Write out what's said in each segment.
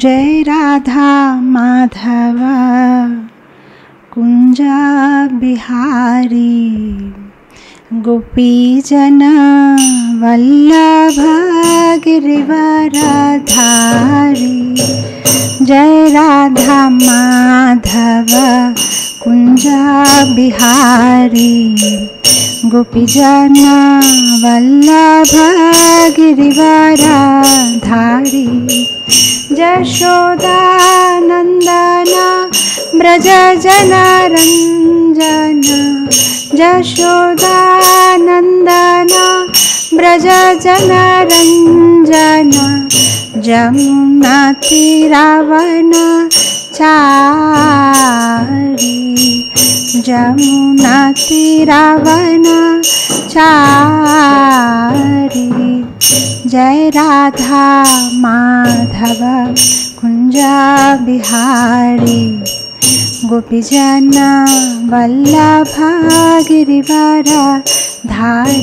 जय राधा माधव कुंजा बिहारी गोपी गोपीजन वल्लभगिरिवरधारी जय राधा माधव कुंजा बिहारी गोपी गोपीजन वल्लभगिरिवरधारी जनरञ्जन ब्रजजनरञ्जना व्रज जनरञ्जन जुनाति रावण चारि जुनाति रावण चारि जय राधा माधव कुञ्जविहारी गोपीजन वल्लभागिरि धारी।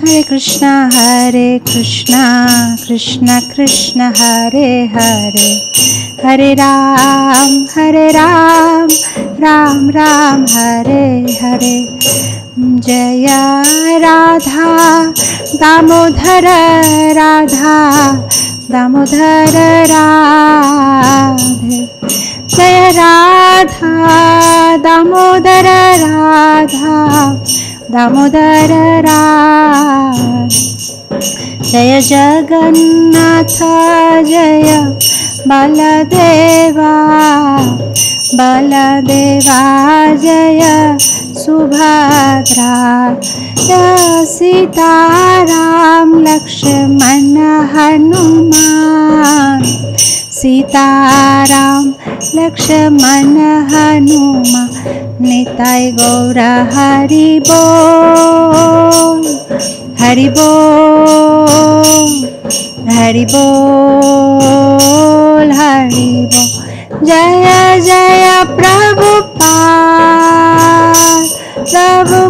हरे कृष्ण हरे कृष्ण कृष्ण कृष्ण हरे हरे हरे राम हरे राम राम राम हरे हरे जय राधा दामोदर राधा राधे जय राधा दामोदर राधा दमोदररा जय जगन्नाथ जय बलदेवा बलदेवा जय सुभद्रा जय सीता लक्ष्मण हनुमा सीतारां लक्ष्मण हनुमा नितय गौर हरिव हरिवो हरिवो हरिव जय जय प्रभु पा प्रभु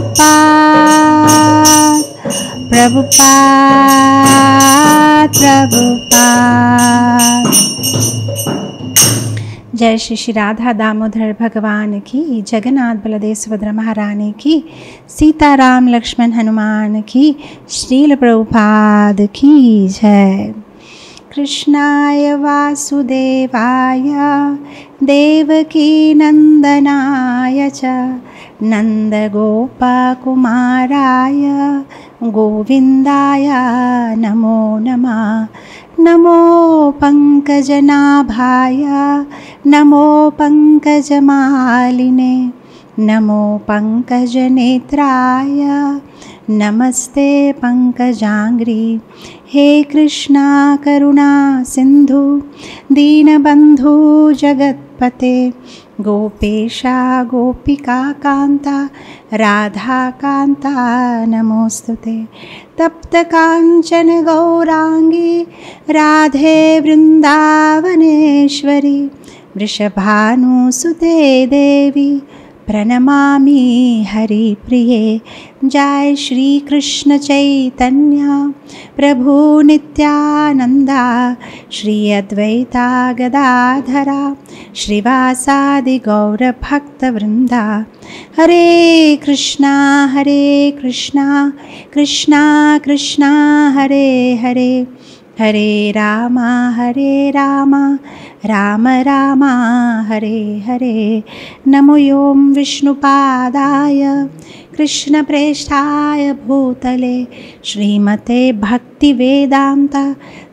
जय श्री श्री राधा दामोदर भगवान की जगन्नाथ बलदेश्वर महारानी की सीताराम लक्ष्मण हनुमान की श्रील प्रभुपाद की जय कृष्णाय वासुदेवाय देवकी नन्दनाय च नन्दगोपाकुमाराय गोविन्दाय नमो नमः नमो पङ्कजनाभाय नमो पङ्कजमालिने नमो पङ्कजनेत्राय नमस्ते पङ्कजाङ्ग्रि हे कृष्णा करुणा सिन्धु जगत्पते, गोपेशा गोपिका कान्ता राधा कान्ता नमोऽस्तु ते तप्तकाञ्चनगौराङ्गी राधे वृन्दावनेश्वरी वृषभानुसुते देवी प्रणमामि हरिप्रिये जय श्री कृष्ण चैतन्य प्रभु नित्यानंदा श्री अद्वैता गदाधरा श्रीवासादि गौरभक्तवृंदा हरे कृष्णा हरे कृष्णा कृष्णा कृष्णा हरे हरे हरे रामा हरे रामा राम रामा हरे हरे नमो यों विष्णुपादाय कृष्णप्रेष्ठाय भूतले श्रीमते भक्तिवेदान्त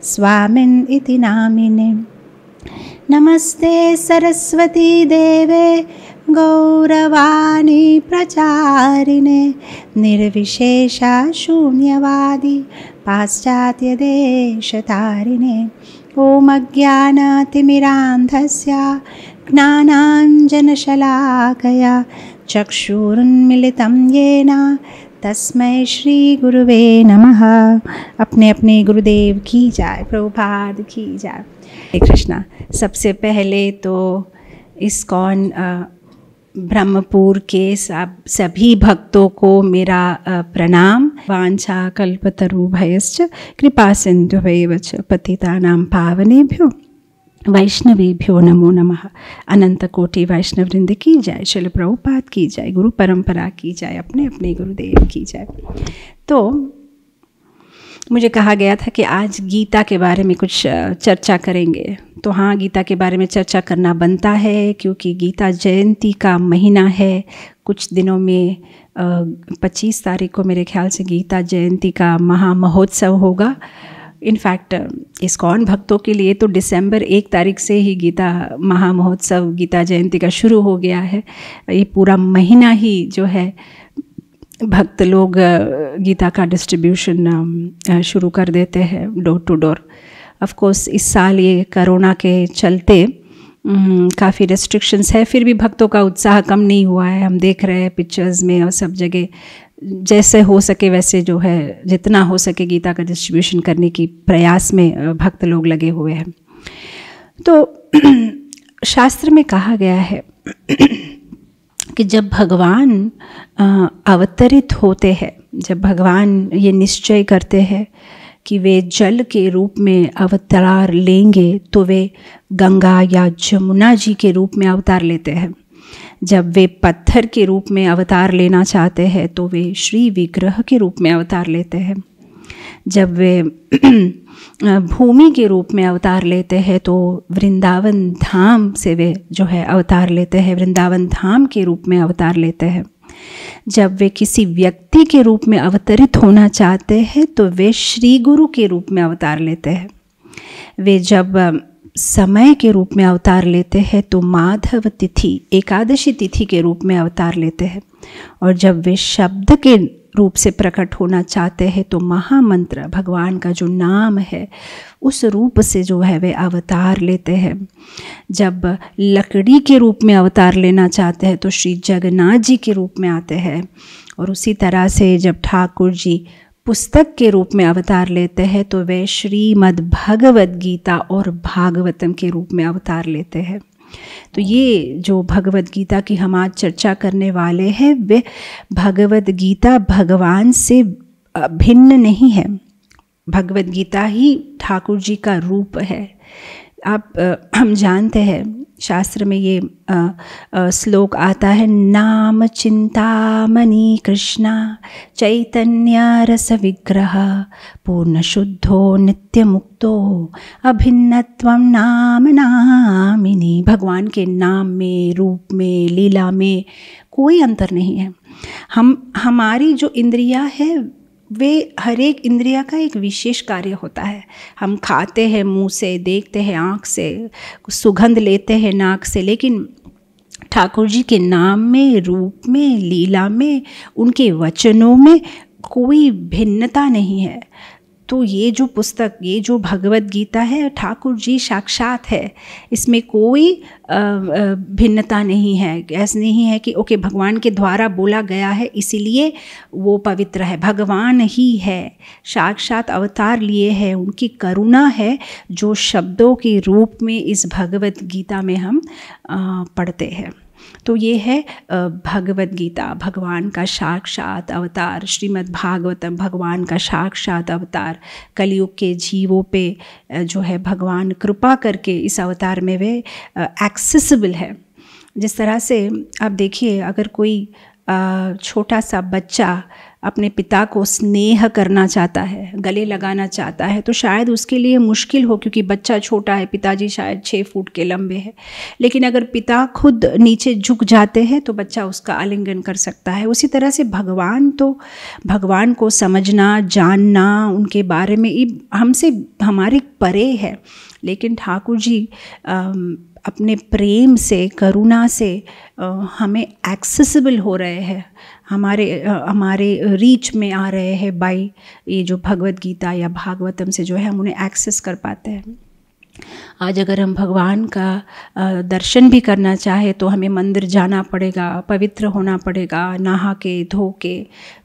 स्वामिन् इति नामिने नमस्ते सरस्वती देवे गौरवाणी प्रचारिणे निर्विशेषा शून्यवादी पाश्चात्यदेशतारिणे ॐ अज्ञानातिमिरान्धस्य ज्ञानाञ्जनशलाकया चक्षुरुन्मिलितं येन तस्मै श्री गुरुवे नमः अपने अपने गुरुदेव की जाय प्रभुपाद की हरे कृष्णा सबसे पहले तो कौन ब्रह्मपुर के सब सभी भक्तों को मेरा प्रणाम वांछा कल्पतरु भयश्च कृपा सिंधु भय पतिता नाम पावनेभ्यो वैष्णवेभ्यो नमो नम अनंत वैष्णववृंद की जाए शिल प्रभुपात की जाए गुरु परंपरा की जाए अपने अपने गुरुदेव की जाए तो मुझे कहा गया था कि आज गीता के बारे में कुछ चर्चा करेंगे तो हाँ गीता के बारे में चर्चा करना बनता है क्योंकि गीता जयंती का महीना है कुछ दिनों में पच्चीस तारीख को मेरे ख्याल से गीता जयंती का महामहोत्सव होगा इनफैक्ट इस्कॉन uh, भक्तों के लिए तो दिसंबर एक तारीख से ही गीता महामहोत्सव गीता जयंती का शुरू हो गया है ये पूरा महीना ही जो है भक्त लोग uh, गीता का डिस्ट्रीब्यूशन um, uh, शुरू कर देते हैं डोर टू डोर ऑफकोर्स इस साल ये करोना के चलते काफ़ी रेस्ट्रिक्शंस है फिर भी भक्तों का उत्साह कम नहीं हुआ है हम देख रहे हैं पिक्चर्स में और सब जगह जैसे हो सके वैसे जो है जितना हो सके गीता का डिस्ट्रीब्यूशन करने की प्रयास में भक्त लोग लगे हुए हैं तो शास्त्र में कहा गया है कि जब भगवान अवतरित होते हैं जब भगवान ये निश्चय करते हैं कि वे जल के रूप में अवतार लेंगे तो वे गंगा या जमुना जी के रूप में अवतार लेते हैं जब वे पत्थर के रूप में अवतार लेना चाहते हैं तो वे श्री विग्रह के रूप में अवतार लेते हैं जब वे भूमि के रूप में अवतार लेते हैं तो वृंदावन धाम से वे जो है अवतार लेते हैं वृंदावन धाम के रूप में अवतार लेते हैं जब वे किसी व्यक्ति के रूप में अवतरित होना चाहते हैं तो वे श्री गुरु के रूप में अवतार लेते हैं वे जब समय के रूप में अवतार लेते हैं तो माधव तिथि एकादशी तिथि के रूप में अवतार लेते हैं और जब वे शब्द के रूप से प्रकट होना चाहते हैं तो महामंत्र भगवान का जो नाम है उस रूप से जो है वे अवतार लेते हैं जब लकड़ी के रूप में अवतार लेना चाहते हैं तो श्री जगन्नाथ जी के रूप में आते हैं और उसी तरह से जब ठाकुर जी पुस्तक के रूप में अवतार लेते हैं तो वे श्रीमद् भगवद गीता और भागवतम के रूप में अवतार लेते हैं तो ये जो भगवद गीता की हम आज चर्चा करने वाले हैं वे भगवद गीता भगवान से भिन्न नहीं है भगवद गीता ही ठाकुर जी का रूप है आप आ, हम जानते हैं शास्त्र में ये आ, आ, श्लोक आता है नाम चिंतामणि कृष्णा चैतन्य रस विग्रह पूर्ण शुद्धो नित्य मुक्तो अभिन्नत्व नाम नामिनी भगवान के नाम में रूप में लीला में कोई अंतर नहीं है हम हमारी जो इंद्रिया है वे हर एक इंद्रिया का एक विशेष कार्य होता है हम खाते हैं मुंह से देखते हैं आँख से सुगंध लेते हैं नाक से लेकिन ठाकुर जी के नाम में रूप में लीला में उनके वचनों में कोई भिन्नता नहीं है तो ये जो पुस्तक ये जो भगवत गीता है ठाकुर जी साक्षात है इसमें कोई भिन्नता नहीं है ऐसा नहीं है कि ओके भगवान के द्वारा बोला गया है इसीलिए वो पवित्र है भगवान ही है साक्षात अवतार लिए है उनकी करुणा है जो शब्दों के रूप में इस भगवत गीता में हम पढ़ते हैं तो ये है भगवत गीता भगवान का साक्षात अवतार श्रीमद् भागवतम भगवान का साक्षात अवतार कलयुग के जीवों पे जो है भगवान कृपा करके इस अवतार में वे एक्सेसिबल है जिस तरह से आप देखिए अगर कोई छोटा सा बच्चा अपने पिता को स्नेह करना चाहता है गले लगाना चाहता है तो शायद उसके लिए मुश्किल हो क्योंकि बच्चा छोटा है पिताजी शायद छः फुट के लंबे हैं लेकिन अगर पिता खुद नीचे झुक जाते हैं तो बच्चा उसका आलिंगन कर सकता है उसी तरह से भगवान तो भगवान को समझना जानना उनके बारे में हमसे हमारे परे है लेकिन ठाकुर जी अपने प्रेम से करुणा से हमें एक्सेसिबल हो रहे हैं हमारे हमारे रीच में आ रहे हैं बाई ये जो भगवत गीता या भागवतम से जो है हम उन्हें एक्सेस कर पाते हैं आज अगर हम भगवान का दर्शन भी करना चाहे तो हमें मंदिर जाना पड़ेगा पवित्र होना पड़ेगा नहा के धो के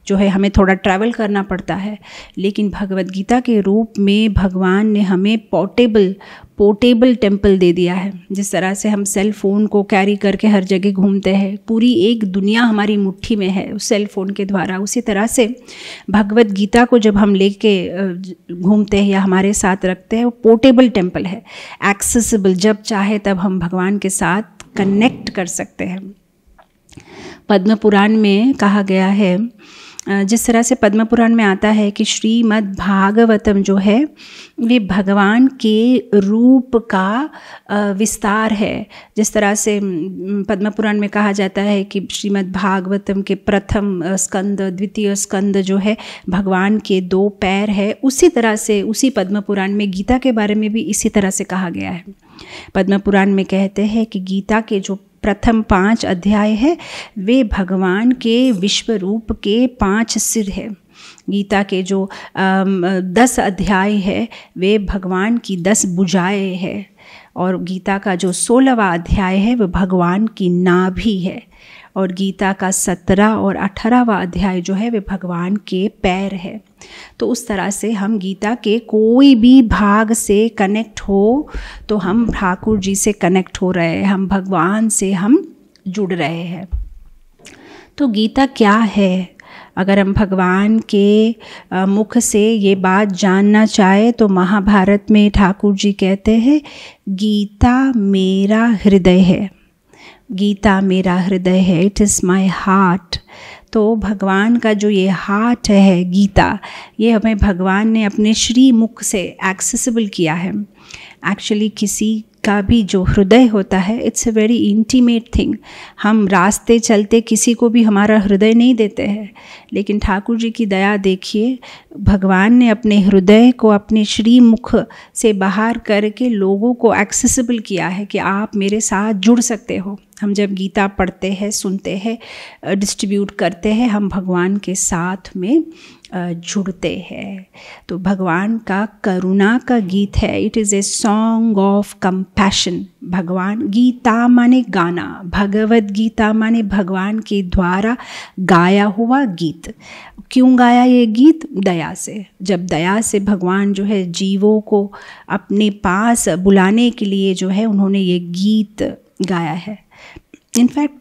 जो है हमें थोड़ा ट्रैवल करना पड़ता है लेकिन भगवत गीता के रूप में भगवान ने हमें पोर्टेबल पोर्टेबल टेम्पल दे दिया है जिस तरह से हम सेल फ़ोन को कैरी करके हर जगह घूमते हैं पूरी एक दुनिया हमारी मुट्ठी में है उस सेल फ़ोन के द्वारा उसी तरह से भगवत गीता को जब हम लेके घूमते हैं या हमारे साथ रखते हैं वो पोर्टेबल टेम्पल है एक्सेसिबल जब चाहे तब हम भगवान के साथ कनेक्ट कर सकते हैं पद्म पुराण में कहा गया है जिस तरह से पद्म पुराण में आता है कि श्रीमद् भागवतम जो है वे भगवान के रूप का विस्तार है जिस तरह से पद्म पुराण में कहा जाता है कि श्रीमद् भागवतम के प्रथम स्कंद द्वितीय स्कंद जो है भगवान के दो पैर है उसी तरह से उसी पद्म पुराण में गीता के बारे में भी इसी तरह से कहा गया है पद्म पुराण में कहते हैं कि गीता के जो प्रथम पांच अध्याय है वे भगवान के विश्व रूप के पांच सिर है गीता के जो दस अध्याय है वे भगवान की दस बुझाएँ है और गीता का जो सोलहवा अध्याय है वह भगवान की नाभि है और गीता का सत्रह और अठारहवा अध्याय जो है वे भगवान के पैर है तो उस तरह से हम गीता के कोई भी भाग से कनेक्ट हो तो हम ठाकुर जी से कनेक्ट हो रहे हैं हम भगवान से हम जुड़ रहे हैं तो गीता क्या है अगर हम भगवान के मुख से ये बात जानना चाहे तो महाभारत में ठाकुर जी कहते हैं गीता मेरा हृदय है गीता मेरा हृदय है इट इज़ माई हार्ट तो भगवान का जो ये हार्ट है गीता ये हमें भगवान ने अपने श्री मुख से एक्सेसिबल किया है एक्चुअली किसी का भी जो हृदय होता है it's a very intimate thing हम रास्ते चलते किसी को भी हमारा हृदय नहीं देते हैं लेकिन ठाकुर जी की दया देखिए भगवान ने अपने हृदय को अपने श्री मुख से बाहर करके लोगों को एक्सेसिबल किया है कि आप मेरे साथ जुड़ सकते हो हम जब गीता पढ़ते हैं सुनते हैं डिस्ट्रीब्यूट करते हैं हम भगवान के साथ में जुड़ते हैं तो भगवान का करुणा का गीत है it is a song of compassion भगवान गीता माने गाना भगवत गीता माने भगवान के द्वारा गाया हुआ गीत क्यों गाया ये गीत दया से जब दया से भगवान जो है जीवों को अपने पास बुलाने के लिए जो है उन्होंने ये गीत गाया है इनफैक्ट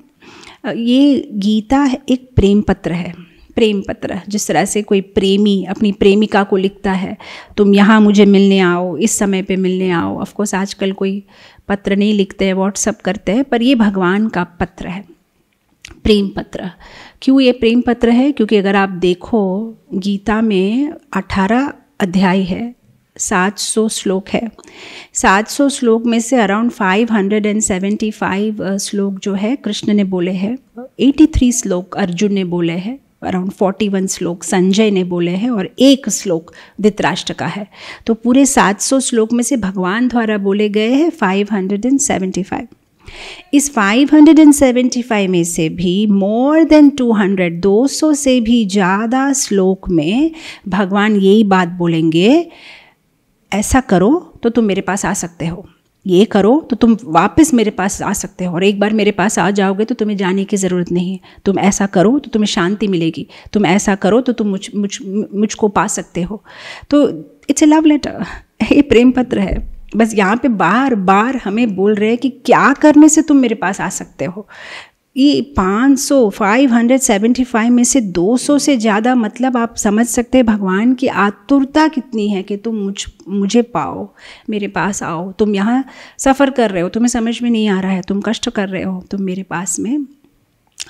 ये गीता एक प्रेम पत्र है प्रेम पत्र जिस तरह से कोई प्रेमी अपनी प्रेमिका को लिखता है तुम यहाँ मुझे मिलने आओ इस समय पे मिलने आओ ऑफकोर्स आजकल कोई पत्र नहीं लिखते हैं व्हाट्सअप करते हैं पर ये भगवान का पत्र है प्रेम पत्र क्यों ये प्रेम पत्र है क्योंकि अगर आप देखो गीता में अठारह अध्याय है 700 श्लोक है 700 श्लोक में से अराउंड 575 श्लोक जो है कृष्ण ने बोले हैं 83 श्लोक अर्जुन ने बोले हैं अराउंड फोर्टी वन श्लोक संजय ने बोले हैं और एक श्लोक धृतराष्ट्र का है तो पूरे सात सौ श्लोक में से भगवान द्वारा बोले गए हैं five hundred and seventy five इस 575 में से भी मोर देन 200 200 से भी ज़्यादा श्लोक में भगवान यही बात बोलेंगे ऐसा करो तो तुम मेरे पास आ सकते हो ये करो तो तुम वापस मेरे पास आ सकते हो और एक बार मेरे पास आ जाओगे तो तुम्हें जाने की ज़रूरत नहीं है तुम ऐसा करो तो तुम्हें शांति मिलेगी तुम ऐसा करो तो तुम मुझ मुझ मुझको पा सकते हो तो इट्स ए लव लेटर ये प्रेम पत्र है बस यहाँ पे बार बार हमें बोल रहे हैं कि क्या करने से तुम मेरे पास आ सकते हो ये 500 575 में से 200 से ज़्यादा मतलब आप समझ सकते हैं भगवान की आतुरता कितनी है कि तुम मुझ मुझे पाओ मेरे पास आओ तुम यहाँ सफ़र कर रहे हो तुम्हें समझ में नहीं आ रहा है तुम कष्ट कर रहे हो तुम मेरे पास में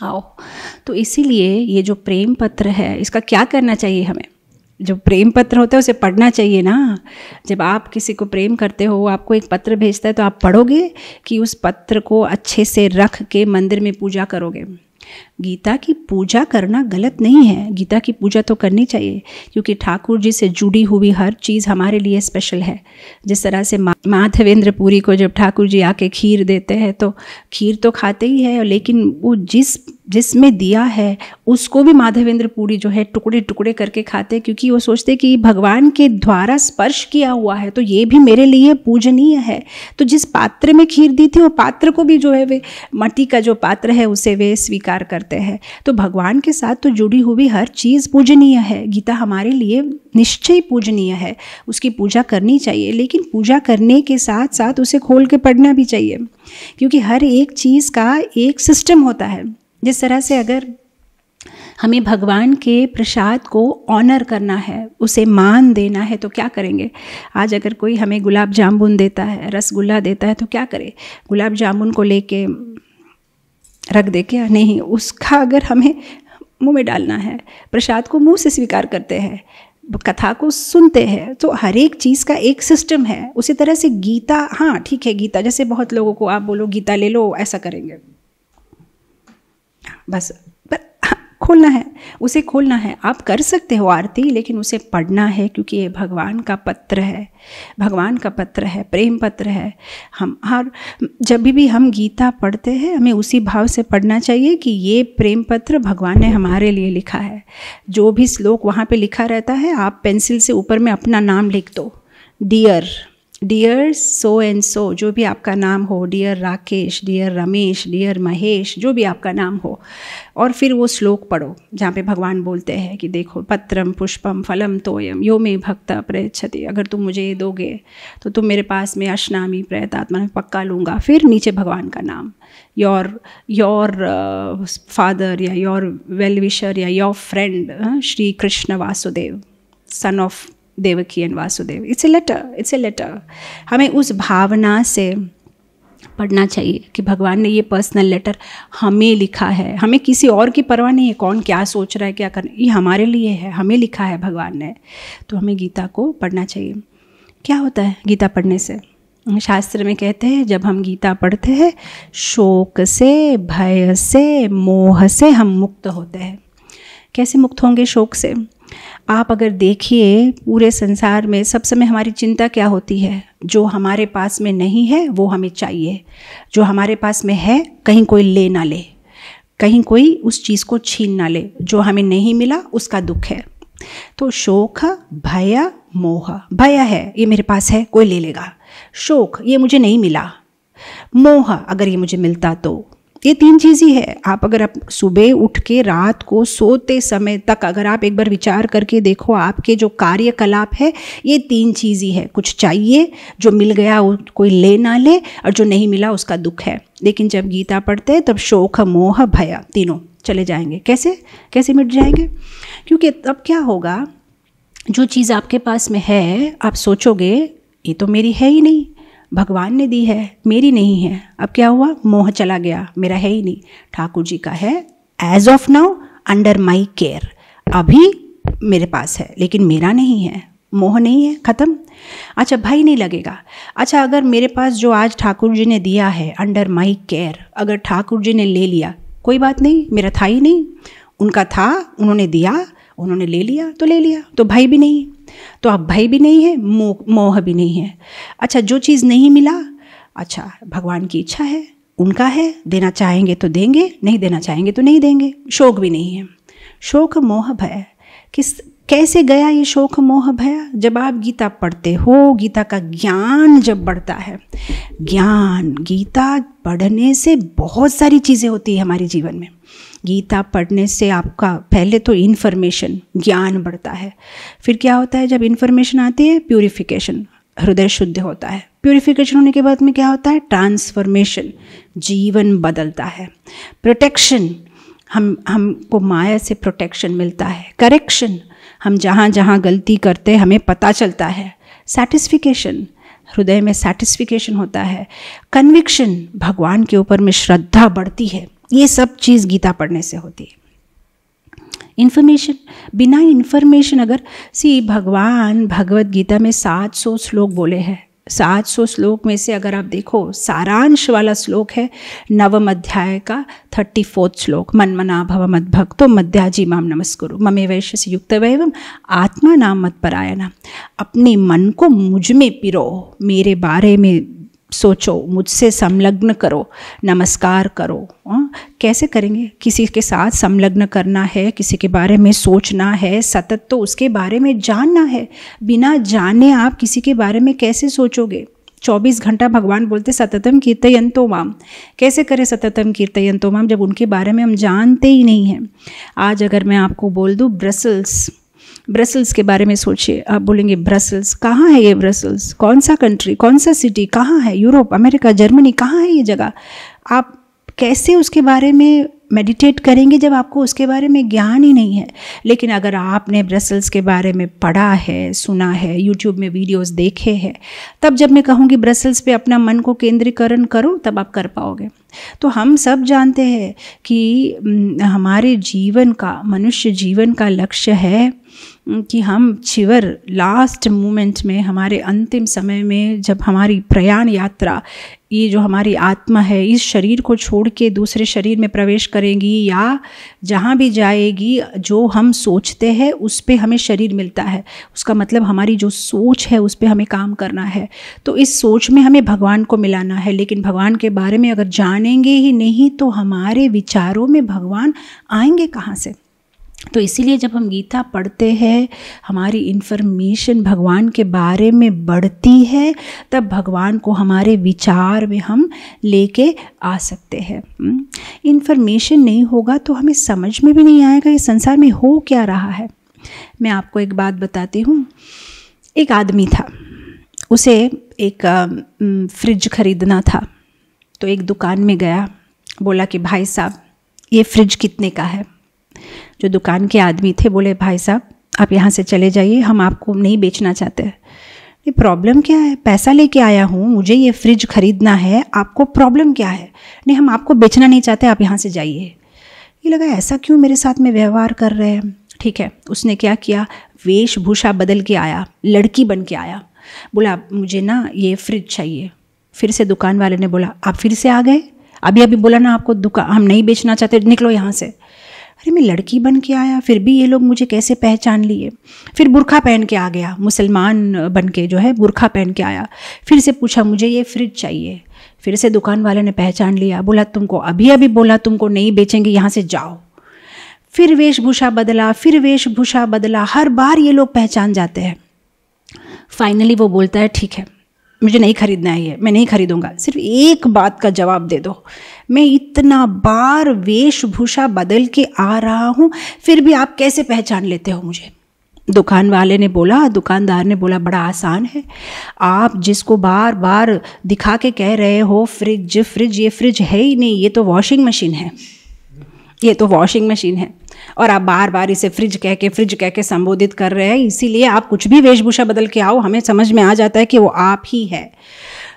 आओ तो इसीलिए ये जो प्रेम पत्र है इसका क्या करना चाहिए हमें जो प्रेम पत्र होता है उसे पढ़ना चाहिए ना जब आप किसी को प्रेम करते हो आपको एक पत्र भेजता है तो आप पढ़ोगे कि उस पत्र को अच्छे से रख के मंदिर में पूजा करोगे गीता की पूजा करना गलत नहीं है गीता की पूजा तो करनी चाहिए क्योंकि ठाकुर जी से जुड़ी हुई हर चीज़ हमारे लिए स्पेशल है जिस तरह से माधवेंद्र पुरी को जब ठाकुर जी आके खीर देते हैं तो खीर तो खाते ही है लेकिन वो जिस जिसमें दिया है उसको भी माधवेंद्र पूरी जो है टुकड़े टुकड़े करके खाते क्योंकि वो सोचते कि भगवान के द्वारा स्पर्श किया हुआ है तो ये भी मेरे लिए पूजनीय है तो जिस पात्र में खीर दी थी वो पात्र को भी जो है वे मट्टी का जो पात्र है उसे वे स्वीकार करते हैं तो भगवान के साथ तो जुड़ी हुई हर चीज़ पूजनीय है गीता हमारे लिए निश्चय पूजनीय है उसकी पूजा करनी चाहिए लेकिन पूजा करने के साथ साथ उसे खोल के पढ़ना भी चाहिए क्योंकि हर एक चीज़ का एक सिस्टम होता है जिस तरह से अगर हमें भगवान के प्रसाद को ऑनर करना है उसे मान देना है तो क्या करेंगे आज अगर कोई हमें गुलाब जामुन देता है रसगुल्ला देता है तो क्या करें गुलाब जामुन को लेके रख दे क्या नहीं उसका अगर हमें मुंह में डालना है प्रसाद को मुंह से स्वीकार करते हैं कथा को सुनते हैं तो हर एक चीज़ का एक सिस्टम है उसी तरह से गीता हाँ ठीक है गीता जैसे बहुत लोगों को आप बोलो गीता ले लो ऐसा करेंगे बस हाँ, खोलना है उसे खोलना है आप कर सकते हो आरती लेकिन उसे पढ़ना है क्योंकि ये भगवान का पत्र है भगवान का पत्र है प्रेम पत्र है हम हर जब भी हम गीता पढ़ते हैं हमें उसी भाव से पढ़ना चाहिए कि ये प्रेम पत्र भगवान ने हमारे लिए लिखा है जो भी श्लोक वहाँ पे लिखा रहता है आप पेंसिल से ऊपर में अपना नाम लिख दो dear dear so and so जो भी आपका नाम हो dear Rakesh dear Ramesh dear Mahesh जो भी आपका नाम हो और फिर वो श्लोक पढ़ो जहाँ पे भगवान बोलते हैं कि देखो पत्रम पुष्पम फलम तोयम यो मे भक्त प्रयच्छति अगर तुम मुझे ये दोगे तो तुम मेरे पास में अशनामी प्रयतात्मा में पक्का लूँगा फिर नीचे भगवान का नाम योर योर फादर या योर वेल विशर या योर फ्रेंड हाँ, Shri Krishna Vasudev son of Devaki and Vasudev it's a letter it's a letter हमें उस भावना से पढ़ना चाहिए कि भगवान ने ये पर्सनल लेटर हमें लिखा है हमें किसी और की परवाह नहीं है कौन क्या सोच रहा है क्या कर ये हमारे लिए है हमें लिखा है भगवान ने तो हमें गीता को पढ़ना चाहिए क्या होता है गीता पढ़ने से शास्त्र में कहते हैं जब हम गीता पढ़ते हैं शोक से भय से मोह से हम मुक्त होते हैं कैसे मुक्त होंगे शोक से आप अगर देखिए पूरे संसार में सब समय हमारी चिंता क्या होती है जो हमारे पास में नहीं है वो हमें चाहिए जो हमारे पास में है कहीं कोई ले ना ले कहीं कोई उस चीज़ को छीन ना ले जो हमें नहीं मिला उसका दुख है तो शोक भय मोह भय है ये मेरे पास है कोई ले लेगा शोक ये मुझे नहीं मिला मोह अगर ये मुझे मिलता तो ये तीन चीज़ ही है आप अगर आप सुबह उठ के रात को सोते समय तक अगर आप एक बार विचार करके देखो आपके जो कार्यकलाप है ये तीन चीज़ ही है कुछ चाहिए जो मिल गया कोई ले ना ले और जो नहीं मिला उसका दुख है लेकिन जब गीता पढ़ते हैं तब शोक मोह भय तीनों चले जाएंगे कैसे कैसे मिट जाएंगे क्योंकि तब क्या होगा जो चीज़ आपके पास में है आप सोचोगे ये तो मेरी है ही नहीं भगवान ने दी है मेरी नहीं है अब क्या हुआ मोह चला गया मेरा है ही नहीं ठाकुर जी का है as of now under my care अभी मेरे पास है लेकिन मेरा नहीं है मोह नहीं है ख़त्म अच्छा भाई नहीं लगेगा अच्छा अगर मेरे पास जो आज ठाकुर जी ने दिया है अंडर माई केयर अगर ठाकुर जी ने ले लिया कोई बात नहीं मेरा था ही नहीं उनका था उन्होंने दिया उन्होंने ले लिया तो ले लिया तो भाई भी नहीं तो आप भय भी नहीं है मोह भी नहीं है अच्छा जो चीज़ नहीं मिला अच्छा भगवान की इच्छा है उनका है देना चाहेंगे तो देंगे नहीं देना चाहेंगे तो नहीं देंगे शोक भी नहीं है शोक मोह भय किस कैसे गया ये शोक मोह भय जब आप गीता पढ़ते हो गीता का ज्ञान जब बढ़ता है ज्ञान गीता पढ़ने से बहुत सारी चीज़ें होती है हमारे जीवन में गीता पढ़ने से आपका पहले तो इन्फॉर्मेशन ज्ञान बढ़ता है फिर क्या होता है जब इन्फॉर्मेशन आती है प्योरीफिकेशन हृदय शुद्ध होता है प्योरीफिकेशन होने के बाद में क्या होता है ट्रांसफॉर्मेशन जीवन बदलता है प्रोटेक्शन हम हमको माया से प्रोटेक्शन मिलता है करेक्शन हम जहाँ जहाँ गलती करते हमें पता चलता है सेटिस्फिकेशन हृदय में सेटिस्फिकेशन होता है कन्विक्शन भगवान के ऊपर में श्रद्धा बढ़ती है ये सब चीज़ गीता पढ़ने से होती है इन्फॉर्मेशन बिना इन्फॉर्मेशन अगर सी भगवान भगवत गीता में सात सौ श्लोक बोले हैं सात सौ श्लोक में से अगर आप देखो सारांश वाला श्लोक है नवम अध्याय का थर्टी फोर्थ श्लोक मन मना भव मद भक्तो मध्याजी माम नमस्कुरु ममे वैश्य से युक्त वैवम आत्मा नाम मत परायणा अपने मन को मुझ में पिरो मेरे बारे में सोचो मुझसे संलग्न करो नमस्कार करो आ? हाँ, कैसे करेंगे किसी के साथ संलग्न करना है किसी के बारे में सोचना है सतत तो उसके बारे में जानना है बिना जाने आप किसी के बारे में कैसे सोचोगे चौबीस घंटा भगवान बोलते सततम कीर्तयंतो माम कैसे करें सततम कीर्तयंतो माम जब उनके बारे में हम जानते ही नहीं हैं आज अगर मैं आपको बोल दूँ ब्रसल्स ब्रसल्स के बारे में सोचिए आप बोलेंगे ब्रसल्स कहाँ है ये ब्रसल्स कौन सा कंट्री कौन सा सिटी कहाँ है यूरोप अमेरिका जर्मनी कहाँ है ये जगह आप कैसे उसके बारे में मेडिटेट करेंगे जब आपको उसके बारे में ज्ञान ही नहीं है लेकिन अगर आपने ब्रसल्स के बारे में पढ़ा है सुना है यूट्यूब में वीडियोस देखे हैं तब जब मैं कहूँगी ब्रसल्स पे अपना मन को केंद्रीकरण करो तब आप कर पाओगे तो हम सब जानते हैं कि हमारे जीवन का मनुष्य जीवन का लक्ष्य है कि हम शिवर लास्ट मोमेंट में हमारे अंतिम समय में जब हमारी प्रयाण यात्रा ये जो हमारी आत्मा है इस शरीर को छोड़ के दूसरे शरीर में प्रवेश करेगी या जहाँ भी जाएगी जो हम सोचते हैं उस पर हमें शरीर मिलता है उसका मतलब हमारी जो सोच है उस पर हमें काम करना है तो इस सोच में हमें भगवान को मिलाना है लेकिन भगवान के बारे में अगर जानेंगे ही नहीं तो हमारे विचारों में भगवान आएंगे कहाँ से तो इसीलिए जब हम गीता पढ़ते हैं हमारी इन्फॉर्मेशन भगवान के बारे में बढ़ती है तब भगवान को हमारे विचार में हम लेके आ सकते हैं इन्फॉर्मेशन हम्म। नहीं होगा तो हमें समझ में भी नहीं आएगा ये संसार में हो क्या रहा है मैं आपको एक बात बताती हूँ एक आदमी था उसे एक फ्रिज खरीदना था तो एक दुकान में गया बोला कि भाई साहब ये फ्रिज कितने का है जो दुकान के आदमी थे बोले भाई साहब आप यहाँ से चले जाइए हम आपको नहीं बेचना चाहते नहीं प्रॉब्लम क्या है पैसा लेके आया हूँ मुझे ये फ्रिज खरीदना है आपको प्रॉब्लम क्या है नहीं हम आपको बेचना नहीं चाहते आप यहाँ से जाइए ये लगा ऐसा क्यों मेरे साथ में व्यवहार कर रहे हैं ठीक है उसने क्या किया वेशभूषा बदल के आया लड़की बन के आया बोला मुझे ना ये फ्रिज चाहिए फिर से दुकान वाले ने बोला आप फिर से आ गए अभी अभी बोला ना आपको दुकान हम नहीं बेचना चाहते निकलो यहाँ से अरे मैं लड़की बन के आया फिर भी ये लोग मुझे कैसे पहचान लिए फिर बुरखा पहन के आ गया मुसलमान बन के जो है बुरखा पहन के आया फिर से पूछा मुझे ये फ्रिज चाहिए फिर से दुकान वाले ने पहचान लिया बोला तुमको अभी अभी बोला तुमको नहीं बेचेंगे यहाँ से जाओ फिर वेशभूषा बदला फिर वेशभूषा बदला हर बार ये लोग पहचान जाते हैं फाइनली वो बोलता है ठीक है मुझे नहीं खरीदना है ये मैं नहीं खरीदूंगा सिर्फ एक बात का जवाब दे दो मैं इतना बार वेशभूषा बदल के आ रहा हूँ फिर भी आप कैसे पहचान लेते हो मुझे दुकान वाले ने बोला दुकानदार ने बोला बड़ा आसान है आप जिसको बार बार दिखा के कह रहे हो फ्रिज फ्रिज ये फ्रिज है ही नहीं ये तो वॉशिंग मशीन है ये तो वॉशिंग मशीन है और आप बार बार इसे फ्रिज कह के फ्रिज कह के संबोधित कर रहे हैं इसीलिए आप कुछ भी वेशभूषा बदल के आओ हमें समझ में आ जाता है कि वो आप ही है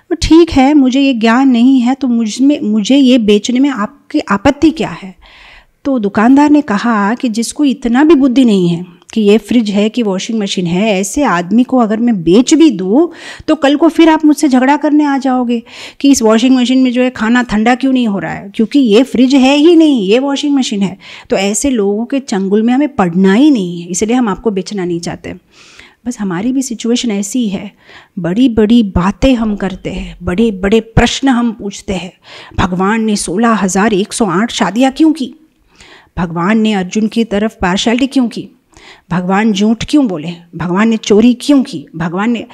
तो ठीक है मुझे ये ज्ञान नहीं है तो मुझ में मुझे ये बेचने में आपकी आपत्ति क्या है तो दुकानदार ने कहा कि जिसको इतना भी बुद्धि नहीं है कि ये फ्रिज है कि वॉशिंग मशीन है ऐसे आदमी को अगर मैं बेच भी दूँ तो कल को फिर आप मुझसे झगड़ा करने आ जाओगे कि इस वॉशिंग मशीन में जो है खाना ठंडा क्यों नहीं हो रहा है क्योंकि ये फ्रिज है ही नहीं ये वॉशिंग मशीन है तो ऐसे लोगों के चंगुल में हमें पढ़ना ही नहीं है इसलिए हम आपको बेचना नहीं चाहते बस हमारी भी सिचुएशन ऐसी है बड़ी बड़ी बातें हम करते हैं बड़े बड़े प्रश्न हम पूछते हैं भगवान ने सोलह हज़ार एक सौ आठ शादियाँ क्यों की भगवान ने अर्जुन की तरफ पार्शलिटी क्यों की भगवान झूठ क्यों बोले भगवान ने चोरी क्यों की भगवान ने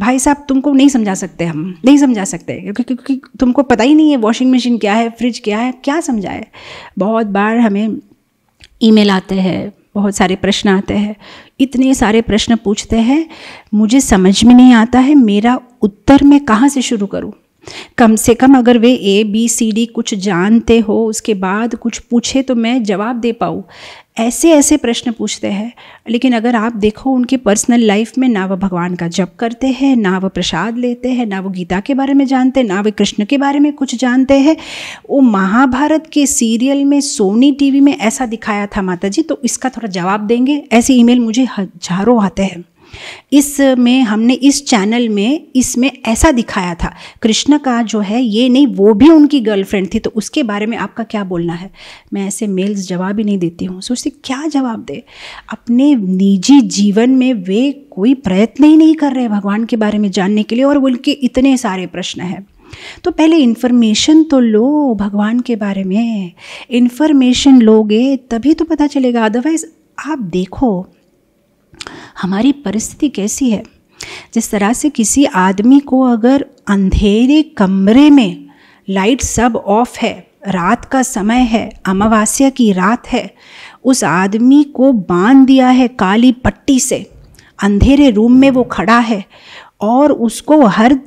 भाई साहब तुमको नहीं समझा सकते हम नहीं समझा सकते क्योंकि क्योंकि तुमको पता ही नहीं है वॉशिंग मशीन क्या है फ्रिज क्या है क्या समझाए बहुत बार हमें ईमेल आते हैं बहुत सारे प्रश्न आते हैं इतने सारे प्रश्न पूछते हैं मुझे समझ में नहीं आता है मेरा उत्तर मैं कहाँ से शुरू करूँ कम से कम अगर वे ए बी सी डी कुछ जानते हो उसके बाद कुछ पूछे तो मैं जवाब दे पाऊँ ऐसे ऐसे प्रश्न पूछते हैं लेकिन अगर आप देखो उनके पर्सनल लाइफ में ना वह भगवान का जप करते हैं ना वह प्रसाद लेते हैं ना वो गीता के बारे में जानते हैं ना वे कृष्ण के बारे में कुछ जानते हैं वो महाभारत के सीरियल में सोनी टीवी में ऐसा दिखाया था माता जी तो इसका थोड़ा जवाब देंगे ऐसे ईमेल मुझे हजारों आते हैं इस में हमने इस चैनल में इसमें ऐसा दिखाया था कृष्ण का जो है ये नहीं वो भी उनकी गर्लफ्रेंड थी तो उसके बारे में आपका क्या बोलना है मैं ऐसे मेल्स जवाब ही नहीं देती हूँ सोचती क्या जवाब दे अपने निजी जीवन में वे कोई प्रयत्न ही नहीं कर रहे भगवान के बारे में जानने के लिए और उनके इतने सारे प्रश्न हैं तो पहले इन्फॉर्मेशन तो लो भगवान के बारे में इन्फॉर्मेशन लोगे तभी तो पता चलेगा अदरवाइज आप देखो हमारी परिस्थिति कैसी है जिस तरह से किसी आदमी को अगर अंधेरे कमरे में लाइट सब ऑफ है रात का समय है अमावस्या की रात है उस आदमी को बांध दिया है काली पट्टी से अंधेरे रूम में वो खड़ा है और उसको हर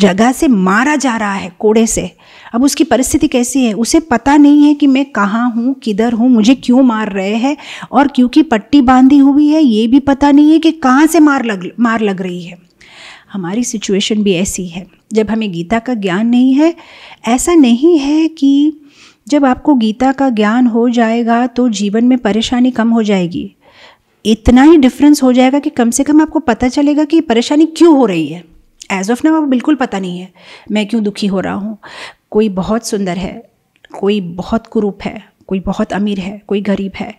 जगह से मारा जा रहा है कोड़े से अब उसकी परिस्थिति कैसी है उसे पता नहीं है कि मैं कहाँ हूँ किधर हूँ मुझे क्यों मार रहे हैं और क्योंकि पट्टी बांधी हुई है ये भी पता नहीं है कि कहाँ से मार लग मार लग रही है हमारी सिचुएशन भी ऐसी है जब हमें गीता का ज्ञान नहीं है ऐसा नहीं है कि जब आपको गीता का ज्ञान हो जाएगा तो जीवन में परेशानी कम हो जाएगी इतना ही डिफरेंस हो जाएगा कि कम से कम आपको पता चलेगा कि परेशानी क्यों हो रही है एज ऑफ नाउ आपको बिल्कुल पता नहीं है मैं क्यों दुखी हो रहा हूँ कोई बहुत सुंदर है कोई बहुत कुरूप है कोई बहुत अमीर है कोई गरीब है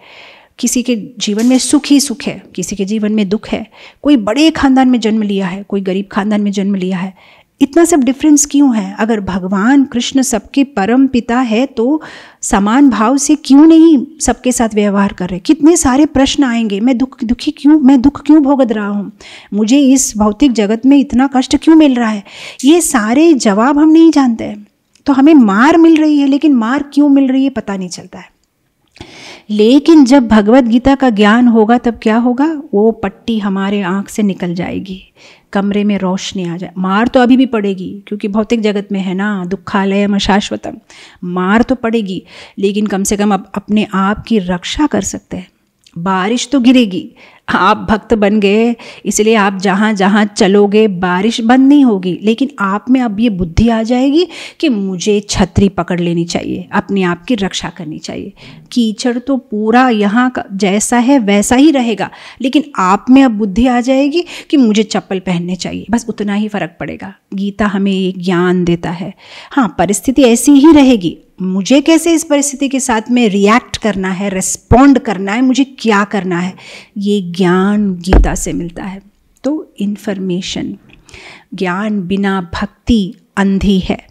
किसी के जीवन में सुख ही सुख है किसी के जीवन में दुख है कोई बड़े खानदान में जन्म लिया है कोई गरीब खानदान में जन्म लिया है इतना सब डिफरेंस क्यों है अगर भगवान कृष्ण सबके परम पिता है तो समान भाव से क्यों नहीं सबके साथ व्यवहार कर रहे कितने सारे प्रश्न आएंगे मैं दुख दुखी क्यों मैं दुख क्यों भोगत रहा हूँ मुझे इस भौतिक जगत में इतना कष्ट क्यों मिल रहा है ये सारे जवाब हम नहीं जानते हैं तो हमें मार मिल रही है लेकिन मार क्यों मिल रही है पता नहीं चलता है लेकिन जब भगवत गीता का ज्ञान होगा तब क्या होगा वो पट्टी हमारे आंख से निकल जाएगी कमरे में रोशनी आ जाए मार तो अभी भी पड़ेगी क्योंकि भौतिक जगत में है ना दुखालय शाश्वतम मार तो पड़ेगी लेकिन कम से कम आप अपने आप की रक्षा कर सकते हैं बारिश तो गिरेगी आप भक्त बन गए इसलिए आप जहाँ जहाँ चलोगे बारिश बंद नहीं होगी लेकिन आप में अब ये बुद्धि आ जाएगी कि मुझे छतरी पकड़ लेनी चाहिए अपने आप की रक्षा करनी चाहिए कीचड़ तो पूरा यहाँ का जैसा है वैसा ही रहेगा लेकिन आप में अब बुद्धि आ जाएगी कि मुझे चप्पल पहनने चाहिए बस उतना ही फर्क पड़ेगा गीता हमें ये ज्ञान देता है हाँ परिस्थिति ऐसी ही रहेगी मुझे कैसे इस परिस्थिति के साथ में रिएक्ट करना है रेस्पॉन्ड करना है मुझे क्या करना है ये ज्ञान गीता से मिलता है तो इन्फॉर्मेशन ज्ञान बिना भक्ति अंधी है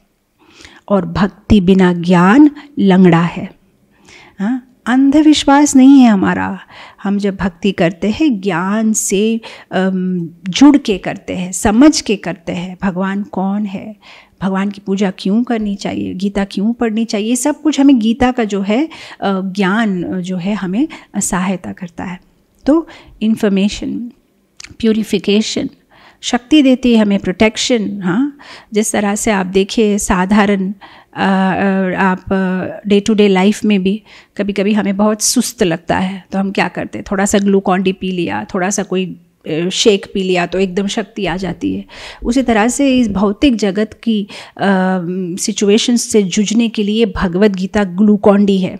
और भक्ति बिना ज्ञान लंगड़ा है हाँ अंधविश्वास नहीं है हमारा हम जब भक्ति करते हैं ज्ञान से जुड़ के करते हैं समझ के करते हैं भगवान कौन है भगवान की पूजा क्यों करनी चाहिए गीता क्यों पढ़नी चाहिए सब कुछ हमें गीता का जो है ज्ञान जो है हमें सहायता करता है तो इन्फॉर्मेशन प्योरिफिकेशन शक्ति देती है हमें प्रोटेक्शन हाँ जिस तरह से आप देखिए साधारण आप डे टू डे लाइफ में भी कभी कभी हमें बहुत सुस्त लगता है तो हम क्या करते हैं थोड़ा सा ग्लूकॉन डी पी लिया थोड़ा सा कोई शेक पी लिया तो एकदम शक्ति आ जाती है उसी तरह से इस भौतिक जगत की सिचुएशंस से जूझने के लिए भगवत गीता ग्लूकॉन्डी है